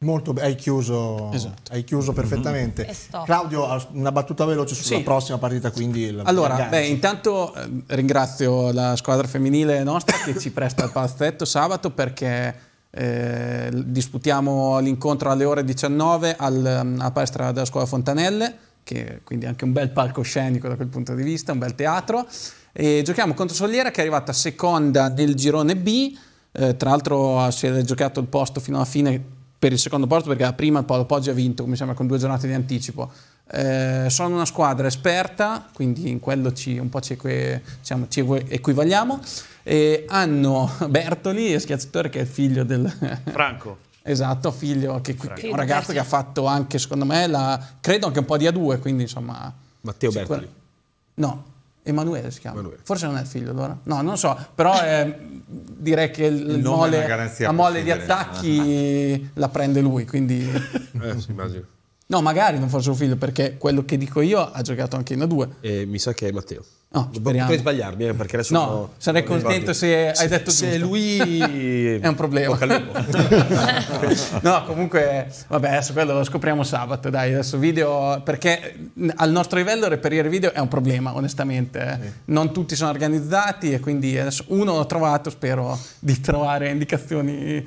Molto hai chiuso, esatto. hai chiuso mhm. perfettamente. Mm -hmm. Claudio, una battuta veloce sulla sì. prossima partita. Quindi allora, beh, intanto ehm, ringrazio la squadra femminile nostra che ci presta il palazzetto sabato perché eh, disputiamo l'incontro alle ore 19 al, alla ehm, palestra della scuola Fontanelle, che quindi è anche un bel palcoscenico da quel punto di vista, un bel teatro. E giochiamo contro Soliera che è arrivata seconda nel girone B. Eh, tra l'altro si è giocato il posto fino alla fine per il secondo posto perché la prima il Paolo Poggi ha vinto, mi sembra, con due giornate di anticipo. Eh, sono una squadra esperta, quindi in quello ci, un po' ci, diciamo, ci equivaliamo. Eh, hanno Bertoli, schiacciatore, che è il figlio del... Franco. esatto, figlio, che, Franco. un ragazzo che ha fatto anche, secondo me, la, credo anche un po' di A2, quindi insomma... Matteo Bertoli. No, Emanuele si chiama. Emanuele. Forse non è il figlio allora. No, non so, però è, eh, direi che il il mole, la mole di attacchi la prende lui, quindi... Eh, sì, immagino. No, magari non faccio un figlio perché quello che dico io ha giocato anche in A2. E mi sa che è Matteo. No, boh, speriamo. Potrei sbagliarmi eh, perché adesso No, no sarei contento se hai detto se, se lui è un problema. no, comunque vabbè, adesso quello lo scopriamo sabato, dai, adesso video perché al nostro livello reperire video è un problema, onestamente. Eh. Sì. Non tutti sono organizzati e quindi adesso uno l'ho trovato, spero di trovare indicazioni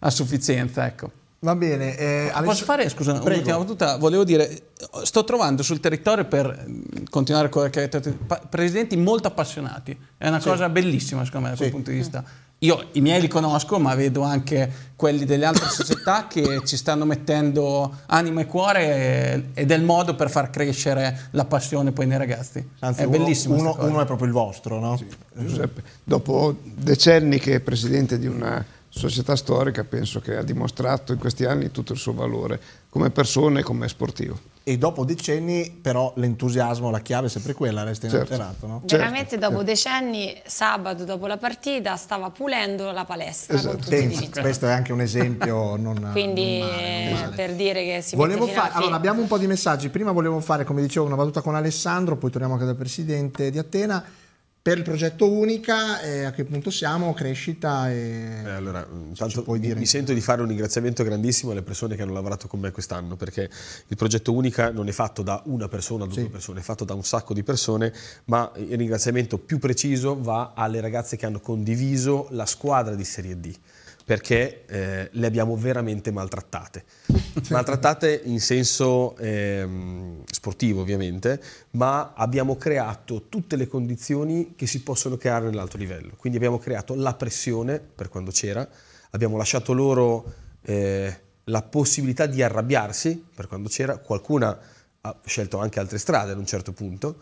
a sufficienza, ecco. Va bene. Eh, Aless- Posso fare, scusa, un'ultima battuta? Volevo dire, sto trovando sul territorio, per mm, continuare con la carriera, presidenti molto appassionati. È una sì. cosa bellissima, secondo me, da quel punto di vista. Io i miei li conosco, ma vedo anche quelli delle altre società che ci stanno mettendo anima e cuore ed è il modo per far crescere la passione poi nei ragazzi. Anzi, è uno, bellissimo. Uno, uno, è proprio il vostro, no? Sì. Giuseppe, dopo decenni che è presidente di una società storica penso che ha dimostrato in questi anni tutto il suo valore come persona e come sportivo. E dopo decenni però l'entusiasmo, la chiave è sempre quella, resta certo. inalterato. Certo. No? Certo, Veramente dopo certo. decenni, sabato dopo la partita, stava pulendo la palestra. Esatto. Penso, questo è anche un esempio non Quindi non male, non eh, male. per dire che si volevo fare, Allora abbiamo un po' di messaggi, prima volevo fare come dicevo una battuta con Alessandro, poi torniamo anche dal Presidente di Atena. Per il progetto Unica, eh, a che punto siamo? Crescita e... Eh, allora, intanto puoi dire. mi sento di fare un ringraziamento grandissimo alle persone che hanno lavorato con me quest'anno, perché il progetto Unica non è fatto da una persona o due sì. persone, è fatto da un sacco di persone, ma il ringraziamento più preciso va alle ragazze che hanno condiviso la squadra di Serie D perché eh, le abbiamo veramente maltrattate. maltrattate in senso ehm, sportivo ovviamente, ma abbiamo creato tutte le condizioni che si possono creare nell'alto livello. Quindi abbiamo creato la pressione per quando c'era, abbiamo lasciato loro eh, la possibilità di arrabbiarsi per quando c'era, qualcuna ha scelto anche altre strade ad un certo punto,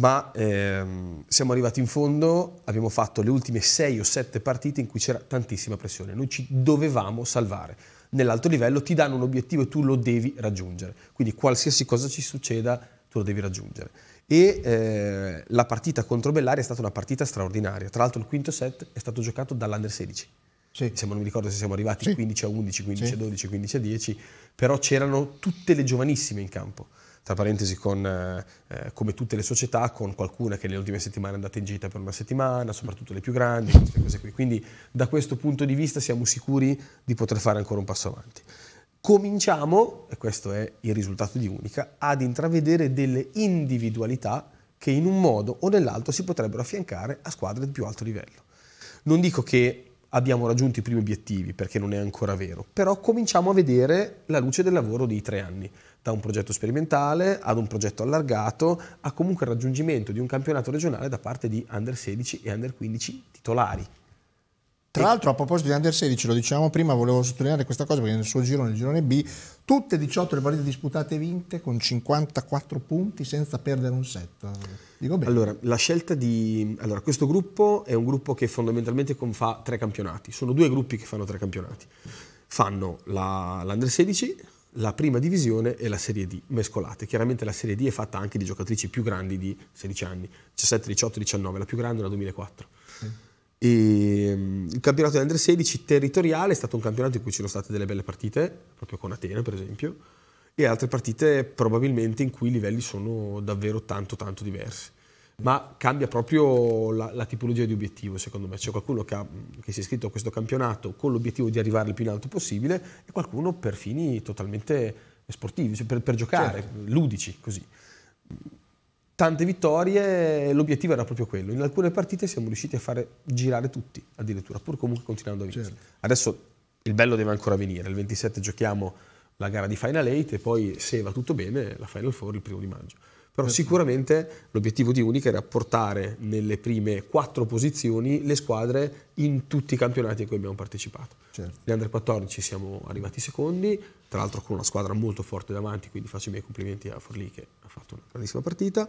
ma ehm, siamo arrivati in fondo, abbiamo fatto le ultime 6 o 7 partite in cui c'era tantissima pressione, noi ci dovevamo salvare. Nell'alto livello ti danno un obiettivo e tu lo devi raggiungere, quindi qualsiasi cosa ci succeda tu lo devi raggiungere. E eh, la partita contro Bellari è stata una partita straordinaria, tra l'altro il quinto set è stato giocato dall'Under 16. Sì. Siamo, non mi ricordo se siamo arrivati sì. 15 a 11, 15 sì. a 12, 15 a 10, però c'erano tutte le giovanissime in campo tra parentesi, con, eh, eh, come tutte le società, con qualcuna che nelle ultime settimane è andata in gita per una settimana, soprattutto le più grandi, queste cose qui. Quindi da questo punto di vista siamo sicuri di poter fare ancora un passo avanti. Cominciamo, e questo è il risultato di Unica, ad intravedere delle individualità che in un modo o nell'altro si potrebbero affiancare a squadre di più alto livello. Non dico che abbiamo raggiunto i primi obiettivi, perché non è ancora vero, però cominciamo a vedere la luce del lavoro dei tre anni, da un progetto sperimentale ad un progetto allargato, a comunque il raggiungimento di un campionato regionale da parte di under 16 e under 15 titolari. Tra l'altro, a proposito di Under 16, lo dicevamo prima, volevo sottolineare questa cosa perché nel suo giro, nel girone B, tutte 18 le partite disputate e vinte con 54 punti senza perdere un set. Dico bene. Allora, la scelta di. Allora, questo gruppo è un gruppo che fondamentalmente fa tre campionati. Sono due gruppi che fanno tre campionati. Fanno la, l'Under 16, la prima divisione e la Serie D mescolate. Chiaramente la Serie D è fatta anche di giocatrici più grandi di 16 anni, 17, 18, 19, la più grande è la 2004. Sì e ehm, il campionato di Under 16 territoriale è stato un campionato in cui ci sono state delle belle partite, proprio con Atene per esempio, e altre partite probabilmente in cui i livelli sono davvero tanto tanto diversi. Ma cambia proprio la, la tipologia di obiettivo, secondo me. C'è qualcuno che, ha, che, si è iscritto a questo campionato con l'obiettivo di arrivare il più in alto possibile e qualcuno per fini totalmente sportivi, cioè per, per giocare, certo. ludici, così tante vittorie, l'obiettivo era proprio quello. In alcune partite siamo riusciti a fare girare tutti, addirittura, pur comunque continuando a vincere. Certo. Adesso il bello deve ancora venire, il 27 giochiamo la gara di Final 8 e poi se va tutto bene la Final 4 il primo di maggio però certo. sicuramente l'obiettivo di Unica era portare nelle prime quattro posizioni le squadre in tutti i campionati in cui abbiamo partecipato. Certo. Nelle Under 14 siamo arrivati secondi, tra l'altro con una squadra molto forte davanti, quindi faccio i miei complimenti a Forlì che ha fatto una grandissima partita.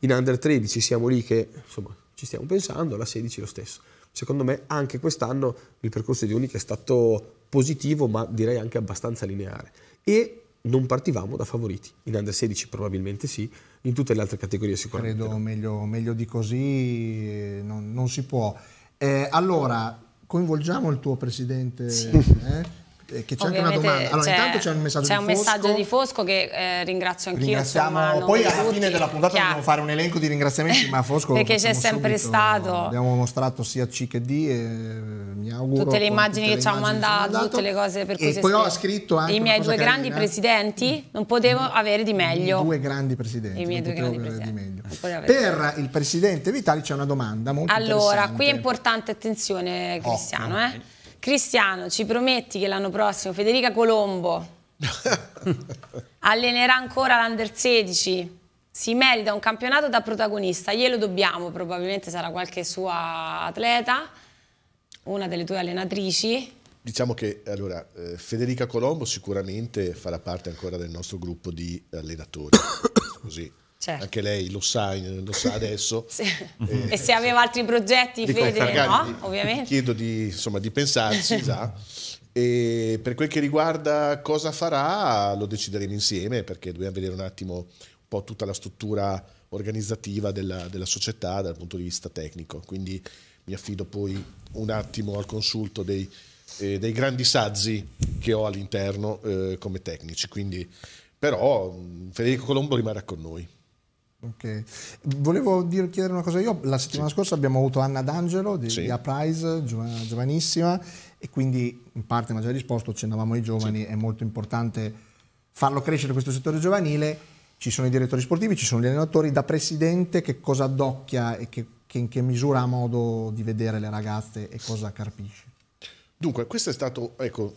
In Under 13 siamo lì che insomma ci stiamo pensando, la 16 lo stesso. Secondo me anche quest'anno il percorso di Unica è stato positivo, ma direi anche abbastanza lineare. E non partivamo da favoriti. In under 16 probabilmente sì, in tutte le altre categorie sicuramente. Credo no. meglio, meglio, di così eh, non, non si può. Eh, allora, coinvolgiamo il tuo presidente. Sì. Eh? Eh, che c'è anche una domanda. Allora, intanto c'è un messaggio c'è di Fosco. C'è un messaggio di Fosco che eh, ringrazio anch'io. Ringraziamo. Insomma, poi alla tutti. fine della puntata Chiaro. dobbiamo fare un elenco di ringraziamenti, ma Fosco Perché c'è sempre subito. stato. Abbiamo mostrato sia C che D e eh, mi auguro tutte le immagini tutte che ci ha mandato, tutte le cose per cui e si poi ho scritto anche i miei due carina. grandi presidenti, non potevo avere di meglio. I due grandi presidenti. I miei due grandi presidenti. Per il presidente Vitali c'è una domanda molto allora, qui è importante attenzione Cristiano, eh. Cristiano, ci prometti che l'anno prossimo Federica Colombo allenerà ancora l'Under 16? Si merita un campionato da protagonista, glielo dobbiamo, probabilmente sarà qualche sua atleta, una delle tue allenatrici. Diciamo che allora, eh, Federica Colombo sicuramente farà parte ancora del nostro gruppo di allenatori, così Certo. Anche lei lo sa, eh, lo sa adesso. sì. eh, e se aveva altri progetti, Fede, no? Di, Ovviamente. Chiedo di, insomma, di pensarci, già. E per quel che riguarda cosa farà, lo decideremo insieme, perché dobbiamo vedere un attimo un po' tutta la struttura organizzativa della, della società dal punto di vista tecnico. Quindi mi affido poi un attimo al consulto dei, eh, dei grandi saggi che ho all'interno eh, come tecnici. Quindi, però mm, Federico Colombo rimarrà con noi. Okay. Volevo dire, chiedere una cosa io, la settimana sì. scorsa abbiamo avuto Anna D'Angelo di, sì. di Apprise, giovanissima, e quindi in parte mi ha già risposto, accennavamo ai giovani, sì. è molto importante farlo crescere questo settore giovanile, ci sono i direttori sportivi, ci sono gli allenatori, da presidente che cosa addocchia e che, che in che misura ha modo di vedere le ragazze e cosa carpisce? Dunque, questo è stato, ecco,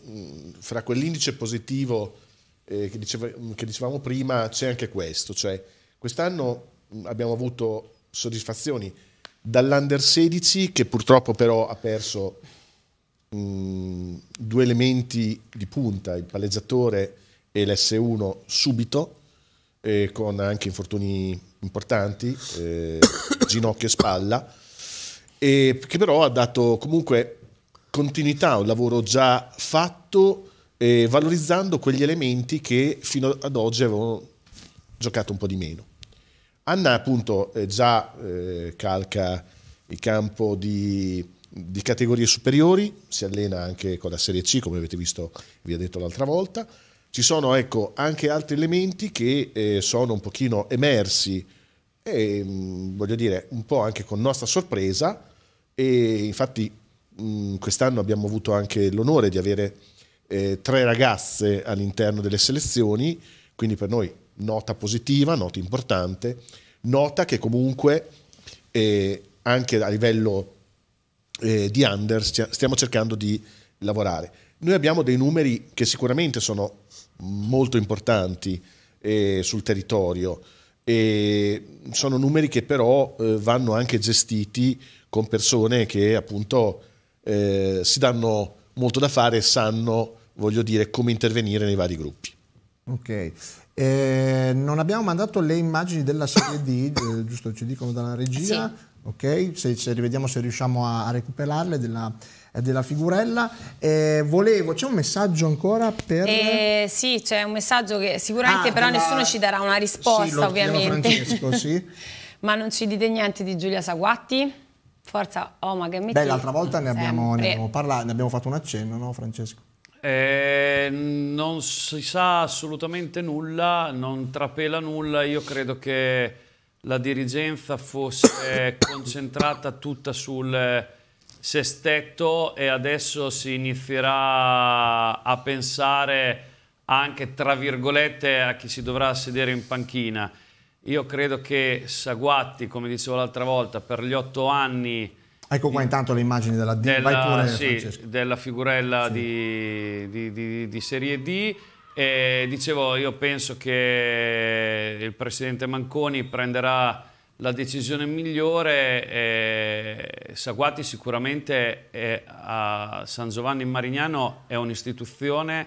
fra quell'indice positivo eh, che, diceva, che dicevamo prima c'è anche questo, cioè Quest'anno mm, abbiamo avuto soddisfazioni dall'Under 16 che purtroppo però ha perso mh, mm, due elementi di punta, il palleggiatore e l'S1 subito, eh, con anche infortuni importanti, eh, ginocchio e spalla, e che però ha dato comunque continuità a un lavoro già fatto, eh, valorizzando quegli elementi che fino ad oggi avevano giocato un po' di meno. Anna appunto eh, già eh, calca il campo di, di, categorie superiori, si allena anche con la Serie C, come avete visto, vi ho detto l'altra volta. Ci sono ecco, anche altri elementi che eh, sono un pochino emersi, e, mh, mm, voglio dire, un po' anche con nostra sorpresa, e infatti mh, mm, quest'anno abbiamo avuto anche l'onore di avere eh, tre ragazze all'interno delle selezioni, quindi per noi nota positiva, nota importante, nota che comunque eh, anche a livello eh, di under stiamo cercando di lavorare. Noi abbiamo dei numeri che sicuramente sono molto importanti eh, sul territorio, sono numeri che però eh, vanno anche gestiti con persone che appunto eh, si danno molto da fare e sanno, voglio dire, come intervenire nei vari gruppi. Ok, eh, non abbiamo mandato le immagini della serie D, eh, giusto, ci dicono dalla regia. Sì. Ok, se, se, rivediamo se riusciamo a, a recuperarle della, eh, della figurella. Eh, volevo, c'è un messaggio ancora per... Eh, sì, c'è un messaggio che sicuramente ah, però della... nessuno ci darà una risposta sì, lo ovviamente. Francesco, sì. Ma non ci dite niente di Giulia Saguatti? Forza oh ma che mi Beh, l'altra volta ne abbiamo, ne, abbiamo parlato, ne abbiamo fatto un accenno, no Francesco? Eh, non si sa assolutamente nulla, non trapela nulla. Io credo che la dirigenza fosse concentrata tutta sul eh, sestetto e adesso si inizierà a pensare anche tra virgolette a chi si dovrà sedere in panchina. Io credo che Saguatti, come dicevo l'altra volta, per gli otto anni Ecco qua intanto le immagini della, della, pure, sì, della figurella sì. di, di, di, di, Serie D. E dicevo, io penso che il presidente Manconi prenderà la decisione migliore. Saguati sicuramente è, a San Giovanni in Marignano è un'istituzione,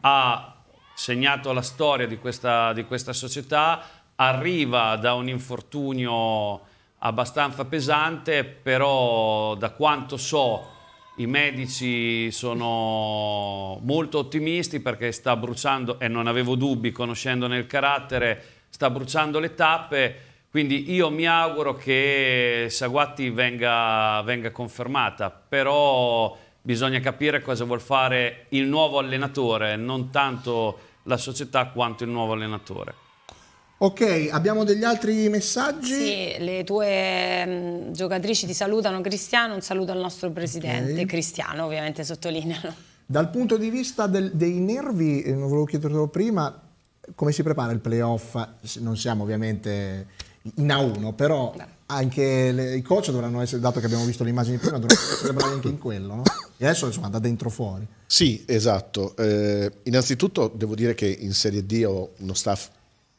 ha segnato la storia di questa, questa società, arriva da un infortunio abbastanza pesante, però da quanto so i medici sono molto ottimisti perché sta bruciando, e non avevo dubbi conoscendone il carattere, sta bruciando le tappe, quindi io mi auguro che Saguatti venga, venga confermata, però bisogna capire cosa vuol fare il nuovo allenatore, non tanto la società quanto il nuovo allenatore. Ok, abbiamo degli altri messaggi? Sì, le tue mh, mm, giocatrici ti salutano Cristiano, un saluto al nostro presidente okay. Cristiano, ovviamente sottolineano. Dal punto di vista del, dei nervi, eh, non volevo chiederlo prima, come si prepara il playoff? Non siamo ovviamente in A1, però no. anche le, i coach dovranno essere, dato che abbiamo visto le immagini prima, dovranno essere anche in quello, no? E adesso insomma da dentro fuori. Sì, esatto. Eh, innanzitutto devo dire che in Serie D ho uno staff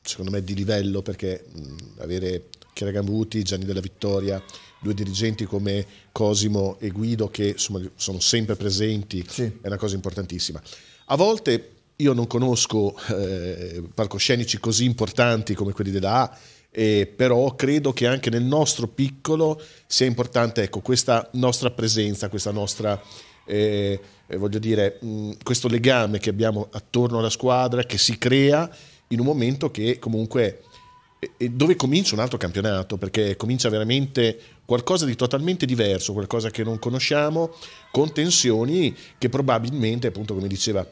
secondo me, di livello, perché mh, avere Chiara Gambuti, Gianni della Vittoria, due dirigenti come Cosimo e Guido che insomma, sono sempre presenti, sì. è una cosa importantissima. A volte io non conosco eh, palcoscenici così importanti come quelli della A, eh, però credo che anche nel nostro piccolo sia importante ecco, questa nostra presenza, questa nostra, eh, eh voglio dire, mh, questo legame che abbiamo attorno alla squadra che si crea in un momento che comunque dove comincia un altro campionato, perché comincia veramente qualcosa di totalmente diverso, qualcosa che non conosciamo, con tensioni che probabilmente, appunto come diceva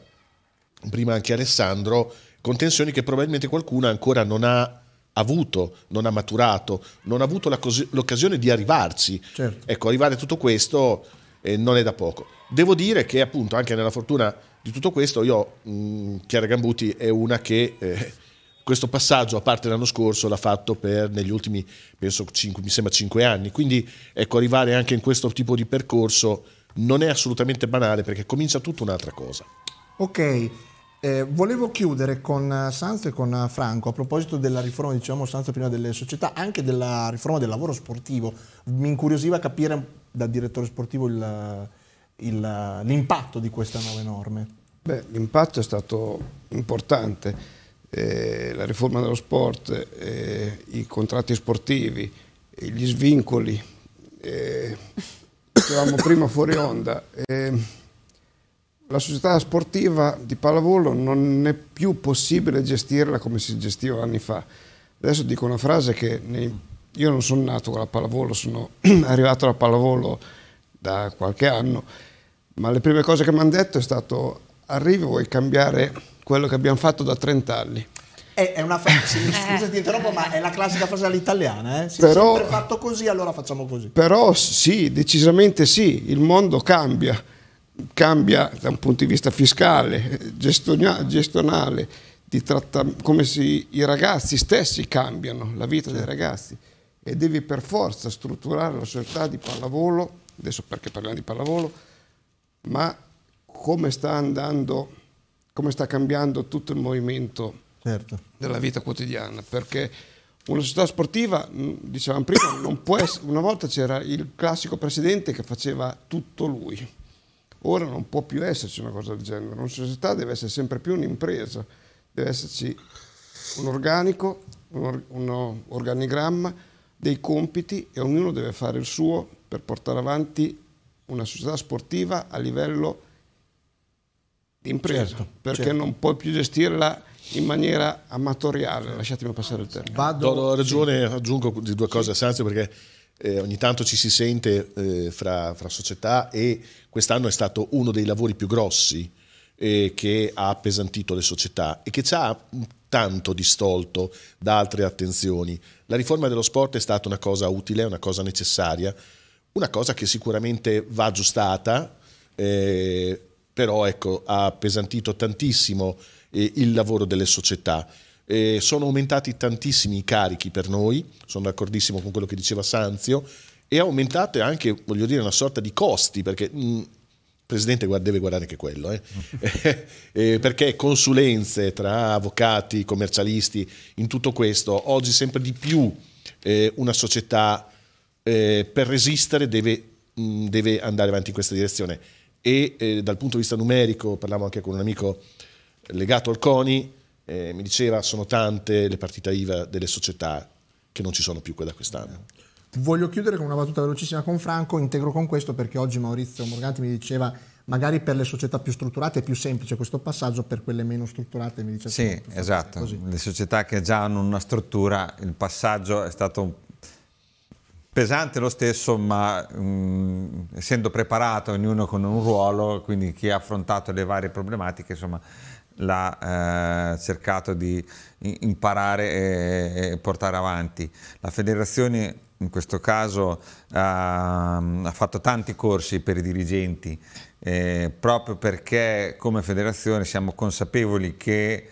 prima anche Alessandro, con tensioni che probabilmente qualcuno ancora non ha avuto, non ha maturato, non ha avuto l'occasione di arrivarci. Certo. Ecco, arrivare a tutto questo eh, non è da poco. Devo dire che appunto anche nella fortuna di tutto questo io, mh, mm, Chiara Gambuti è una che eh, questo passaggio, a parte l'anno scorso, l'ha fatto per negli ultimi, penso, 5, mi sembra 5 anni. Quindi ecco, arrivare anche in questo tipo di percorso non è assolutamente banale perché comincia tutta un'altra cosa. Ok, eh, volevo chiudere con eh, Sanz e con eh, Franco a proposito della riforma, diciamo Sanz prima delle società, anche della riforma del lavoro sportivo. Mi incuriosiva capire dal direttore sportivo il l'impatto di queste nuove norme? l'impatto è stato importante. Eh, la riforma dello sport, eh, i contratti sportivi, eh, gli svincoli, eh, dicevamo prima fuori onda, ehm, la società sportiva di pallavolo non è più possibile gestirla come si gestiva anni fa. Adesso dico una frase che nei, io non sono nato con la pallavolo, sono arrivato alla pallavolo da qualche anno, ma le prime cose che mi hanno detto è stato arrivo vuoi cambiare quello che abbiamo fatto da 30 anni. È, una frase, eh. scusa ti interrompo, ma è la classica frase all'italiana, eh? Si però, è sempre fatto così, allora facciamo così. Però sì, decisamente sì, il mondo cambia, cambia da un punto di vista fiscale, gestionale, di come si, i ragazzi stessi cambiano, la vita dei ragazzi, e devi per forza strutturare la società di pallavolo adesso perché parliamo di pallavolo, ma come sta andando, come sta cambiando tutto il movimento certo. della vita quotidiana, perché una società sportiva, mm, dicevamo prima, non può essere, una volta c'era il classico presidente che faceva tutto lui, ora non può più esserci una cosa del genere, una società deve essere sempre più un'impresa, deve esserci un organico, un, un organigramma dei compiti e ognuno deve fare il suo per portare avanti una società sportiva a livello di impresa, certo, perché certo. non puoi più gestirla in maniera amatoriale, lasciatemi passare il tempo. Vado, Do, ragione, sì. aggiungo di due cose sì. a Sanzio perché eh, ogni tanto ci si sente eh, fra, fra, società e quest'anno è stato uno dei lavori più grossi eh, che ha appesantito le società e che ci ha tanto distolto da altre attenzioni. La riforma dello sport è stata una cosa utile, una cosa necessaria, una cosa che sicuramente va aggiustata, eh, però ecco, ha appesantito tantissimo eh, il lavoro delle società. Eh, sono aumentati tantissimi i carichi per noi, sono d'accordissimo con quello che diceva Sanzio, e ha aumentato anche, voglio dire, una sorta di costi, perché il mm, Presidente guarda, deve guardare anche quello, eh? eh, perché consulenze tra avvocati, commercialisti, in tutto questo, oggi sempre di più eh, una società eh, per resistere deve, mh, mm, deve, andare avanti in questa direzione. E eh, dal punto di vista numerico, parlavo anche con un amico legato al CONI, eh, mi diceva sono tante le partite IVA delle società che non ci sono più da quest'anno. Voglio chiudere con una battuta velocissima con Franco, integro con questo perché oggi Maurizio Morganti mi diceva magari per le società più strutturate è più semplice questo passaggio, per quelle meno strutturate mi diceva... Sì, esatto, le società che già hanno una struttura, il passaggio è stato un pesante lo stesso, ma mh, mm, essendo preparato ognuno con un ruolo, quindi chi ha affrontato le varie problematiche, insomma, l'ha eh, cercato di imparare e, e, portare avanti. La federazione in questo caso eh, ha fatto tanti corsi per i dirigenti, eh, proprio perché come federazione siamo consapevoli che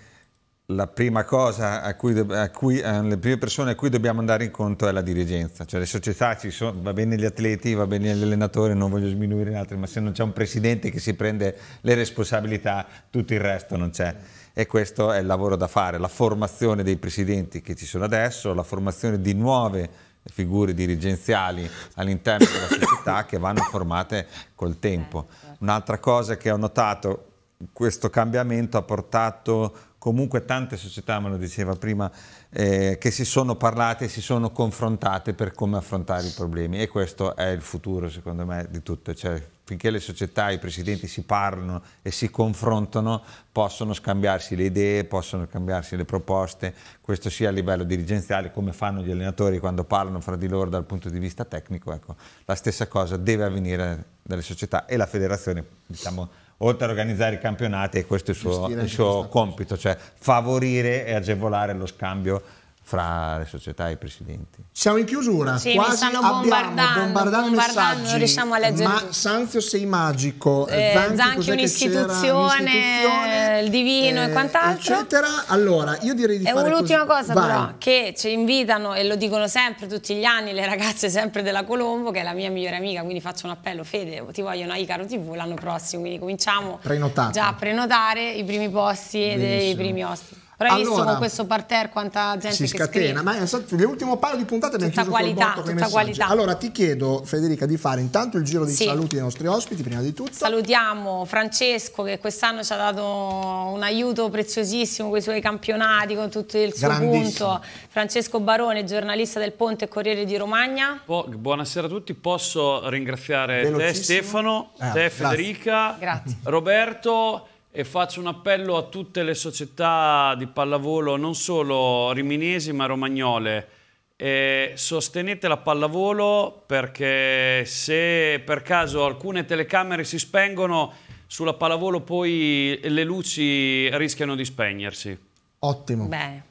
la prima cosa a cui, a cui eh, le prime persone a cui dobbiamo andare incontro è la dirigenza, cioè le società ci sono, va bene gli atleti, va bene gli allenatori, non voglio sminuire gli altri, ma se non c'è un presidente che si prende le responsabilità, tutto il resto non c'è. E questo è il lavoro da fare, la formazione dei presidenti che ci sono adesso, la formazione di nuove figure dirigenziali all'interno della società che vanno formate col tempo. Certo, certo. Un'altra cosa che ho notato, questo cambiamento ha portato comunque tante società, me lo diceva prima, eh, che si sono parlate, e si sono confrontate per come affrontare i problemi e questo è il futuro secondo me di tutto, cioè, finché le società, i presidenti si parlano e si confrontano possono scambiarsi le idee, possono scambiarsi le proposte, questo sia a livello dirigenziale come fanno gli allenatori quando parlano fra di loro dal punto di vista tecnico, ecco, la stessa cosa deve avvenire dalle società e la federazione diciamo oltre a organizzare i campionati, e questo è il suo, il suo compito, cioè favorire e agevolare lo scambio fra le società e i presidenti. Siamo in chiusura, sì, quasi stanno bombardando, abbiamo bombardando, bombardando non riusciamo a leggere. Ma Sanzio sei magico, eh, eh Zanchi, Zanchi un'istituzione, eh, il divino eh, e quant'altro. Eccetera. Allora, io direi di e fare un'ultima cosa Vai. però, che ci invitano e lo dicono sempre tutti gli anni le ragazze sempre della Colombo, che è la mia migliore amica, quindi faccio un appello, Fede, ti vogliono una Icaro TV l'anno prossimo, quindi cominciamo Prenotate. già a prenotare i primi posti Benissimo. dei primi ospiti. Però hai allora, visto con questo parterre quanta gente si scatena, scrive. ma è stato l'ultimo paio di puntate abbiamo tutta qualità, col tutta qualità. Allora ti chiedo Federica di fare intanto il giro di sì. saluti ai nostri ospiti prima di tutto. Salutiamo Francesco che quest'anno ci ha dato un aiuto preziosissimo con i suoi campionati, con tutto il suo punto. Francesco Barone, giornalista del Ponte e Corriere di Romagna. Bu buonasera a tutti, posso ringraziare te Stefano, eh, te grazie. Federica, grazie. Roberto e faccio un appello a tutte le società di pallavolo, non solo riminesi ma romagnole. E sostenete la pallavolo perché se per caso alcune telecamere si spengono sulla pallavolo poi le luci rischiano di spegnersi. Ottimo. Bene,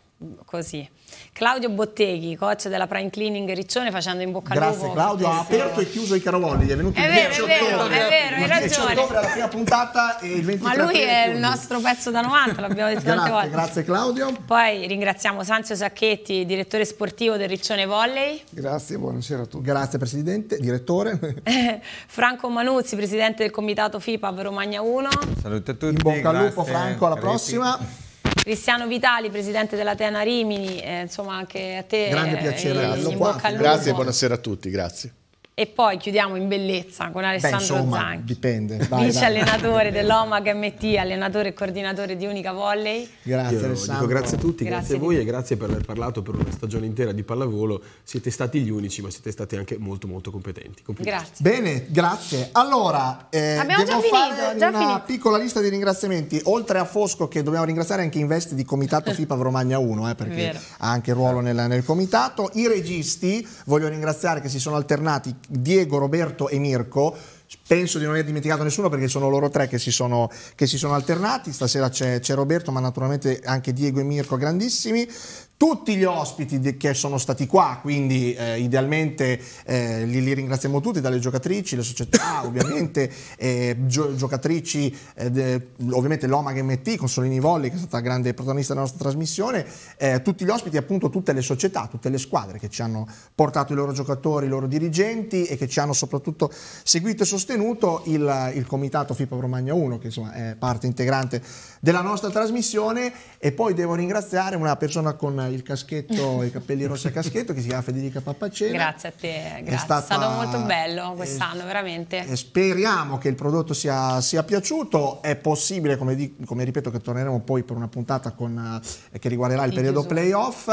così. Claudio Botteghi, coach della Prime Cleaning Riccione, facendo in bocca al lupo. Grazie Claudio, ha aperto e chiuso i gli è venuto è il vero, 10 ottobre. È vero, hai ragione. Il 10 ottobre la prima puntata e il 23 Ma lui è il nostro pezzo da 90, l'abbiamo detto grazie, tante volte. Grazie Claudio. Poi ringraziamo Sanzio Sacchetti, direttore sportivo del Riccione Volley. Grazie, buonasera a tutti. Grazie Presidente, direttore. Franco Manuzzi, Presidente del Comitato FIPA Romagna 1. Salute a tutti. In bocca al lupo Franco, alla prossima. Cristiano Vitali, presidente della Tena Rimini, eh, insomma anche a te. Grande eh, piacere, eh, in, in bocca al lupo. Grazie e buonasera a tutti, grazie. E poi chiudiamo in bellezza con Alessandro Beh, insomma, Zanchi. Dipende. Vai, vice vai, allenatore dell'OMAC MT, allenatore e coordinatore di Unica Volley. Grazie Alessandro. grazie a tutti, grazie, grazie a voi e grazie per aver parlato per una stagione intera di pallavolo. Siete stati gli unici, ma siete stati anche molto molto competenti. Complimenti. Grazie. Bene, grazie. Allora, eh, abbiamo già finito, già una finito. piccola lista di ringraziamenti. Oltre a Fosco che dobbiamo ringraziare anche in veste di comitato FIPA Romagna 1, eh, perché Vero. ha anche ruolo nel, nel comitato. I registi voglio ringraziare che si sono alternati Diego, Roberto e Mirko. Penso di non aver dimenticato nessuno perché sono loro tre che si sono, che si sono alternati. Stasera c'è, Roberto, ma naturalmente anche Diego e Mirko grandissimi tutti gli ospiti che sono stati qua, quindi eh, idealmente eh, li, li, ringraziamo tutti, dalle giocatrici, le società ovviamente, eh, gio giocatrici, eh, de, ovviamente l'OMAG MT con Solini Volli che è stata grande protagonista della nostra trasmissione, eh, tutti gli ospiti appunto tutte le società, tutte le squadre che ci hanno portato i loro giocatori, i loro dirigenti e che ci hanno soprattutto seguito e sostenuto il, il comitato FIPA Romagna 1 che insomma è parte integrante della nostra trasmissione e poi devo ringraziare una persona con il caschetto, i capelli rossi a caschetto che si chiama Federica Pappacena. Grazie a te, grazie. È, stata, è stato molto bello quest'anno, veramente. speriamo che il prodotto sia, sia piaciuto, è possibile, come, di, come, ripeto, che torneremo poi per una puntata con, eh, che riguarderà il, il periodo chiusura. playoff.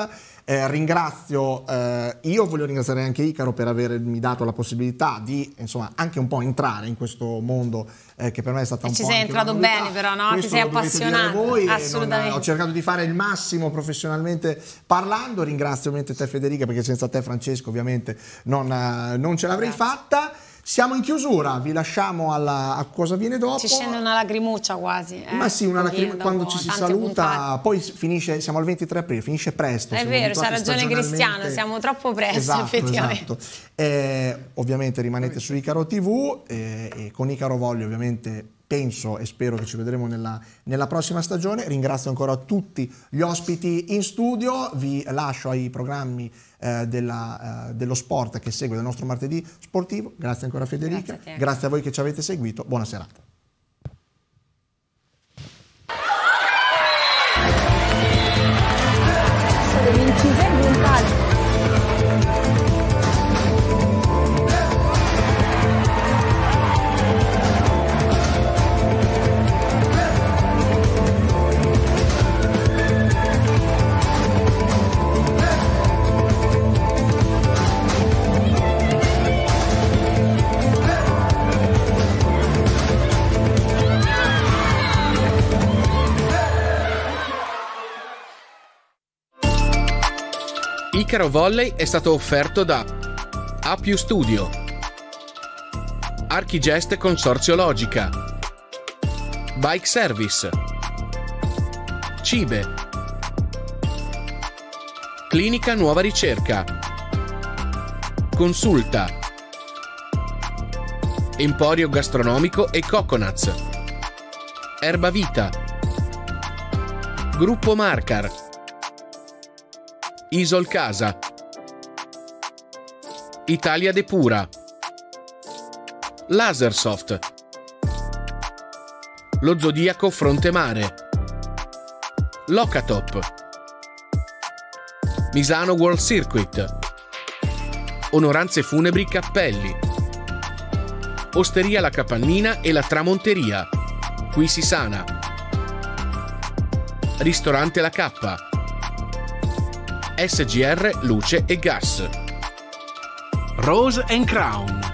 Eh, ringrazio, eh, io voglio ringraziare anche Icaro per avermi dato la possibilità di, insomma, anche un po' entrare in questo mondo eh, che per me è stata e un ci po' Ci sei entrato bene però, no? Ti sei appassionato. Voi Assolutamente. Non, ho cercato di fare il massimo professionalmente parlando, ringrazio ovviamente te Federica perché senza te Francesco ovviamente non, eh, non ce l'avrei fatta. Siamo in chiusura, vi lasciamo alla, a cosa viene dopo. Ci scende una lacrimuccia quasi. Eh? Ma sì, una lacrimuccia quando ci si saluta, puntate. poi finisce, siamo al 23 aprile, finisce presto. È vero, c'ha ragione Cristiano, siamo troppo presto esatto, esatto. effettivamente. Esatto. Eh, ovviamente rimanete su Icaro TV eh, e con Icaro Voglio ovviamente penso e spero che ci vedremo nella, nella, prossima stagione. Ringrazio ancora tutti gli ospiti in studio, vi lascio ai programmi eh, della, eh, dello sport che segue il nostro martedì sportivo. Grazie ancora Federica, grazie a, grazie a voi che ci avete seguito, buona serata. Icaro Volley è stato offerto da A più Studio, Archigest Consorzio Logica, Bike Service, Cibe, Clinica Nuova Ricerca, Consulta, Emporio Gastronomico e Coconuts, Erbavita, Gruppo Marcar, Isol Casa, Italia Depura, Lasersoft, Lo Zodiaco Frontemare, Locatop, Misano World Circuit, Onoranze Funebri Cappelli, Osteria La Capannina e La Tramonteria, Qui si sana, Ristorante La Cappa, SGR Luce e Gas. Rose and Crown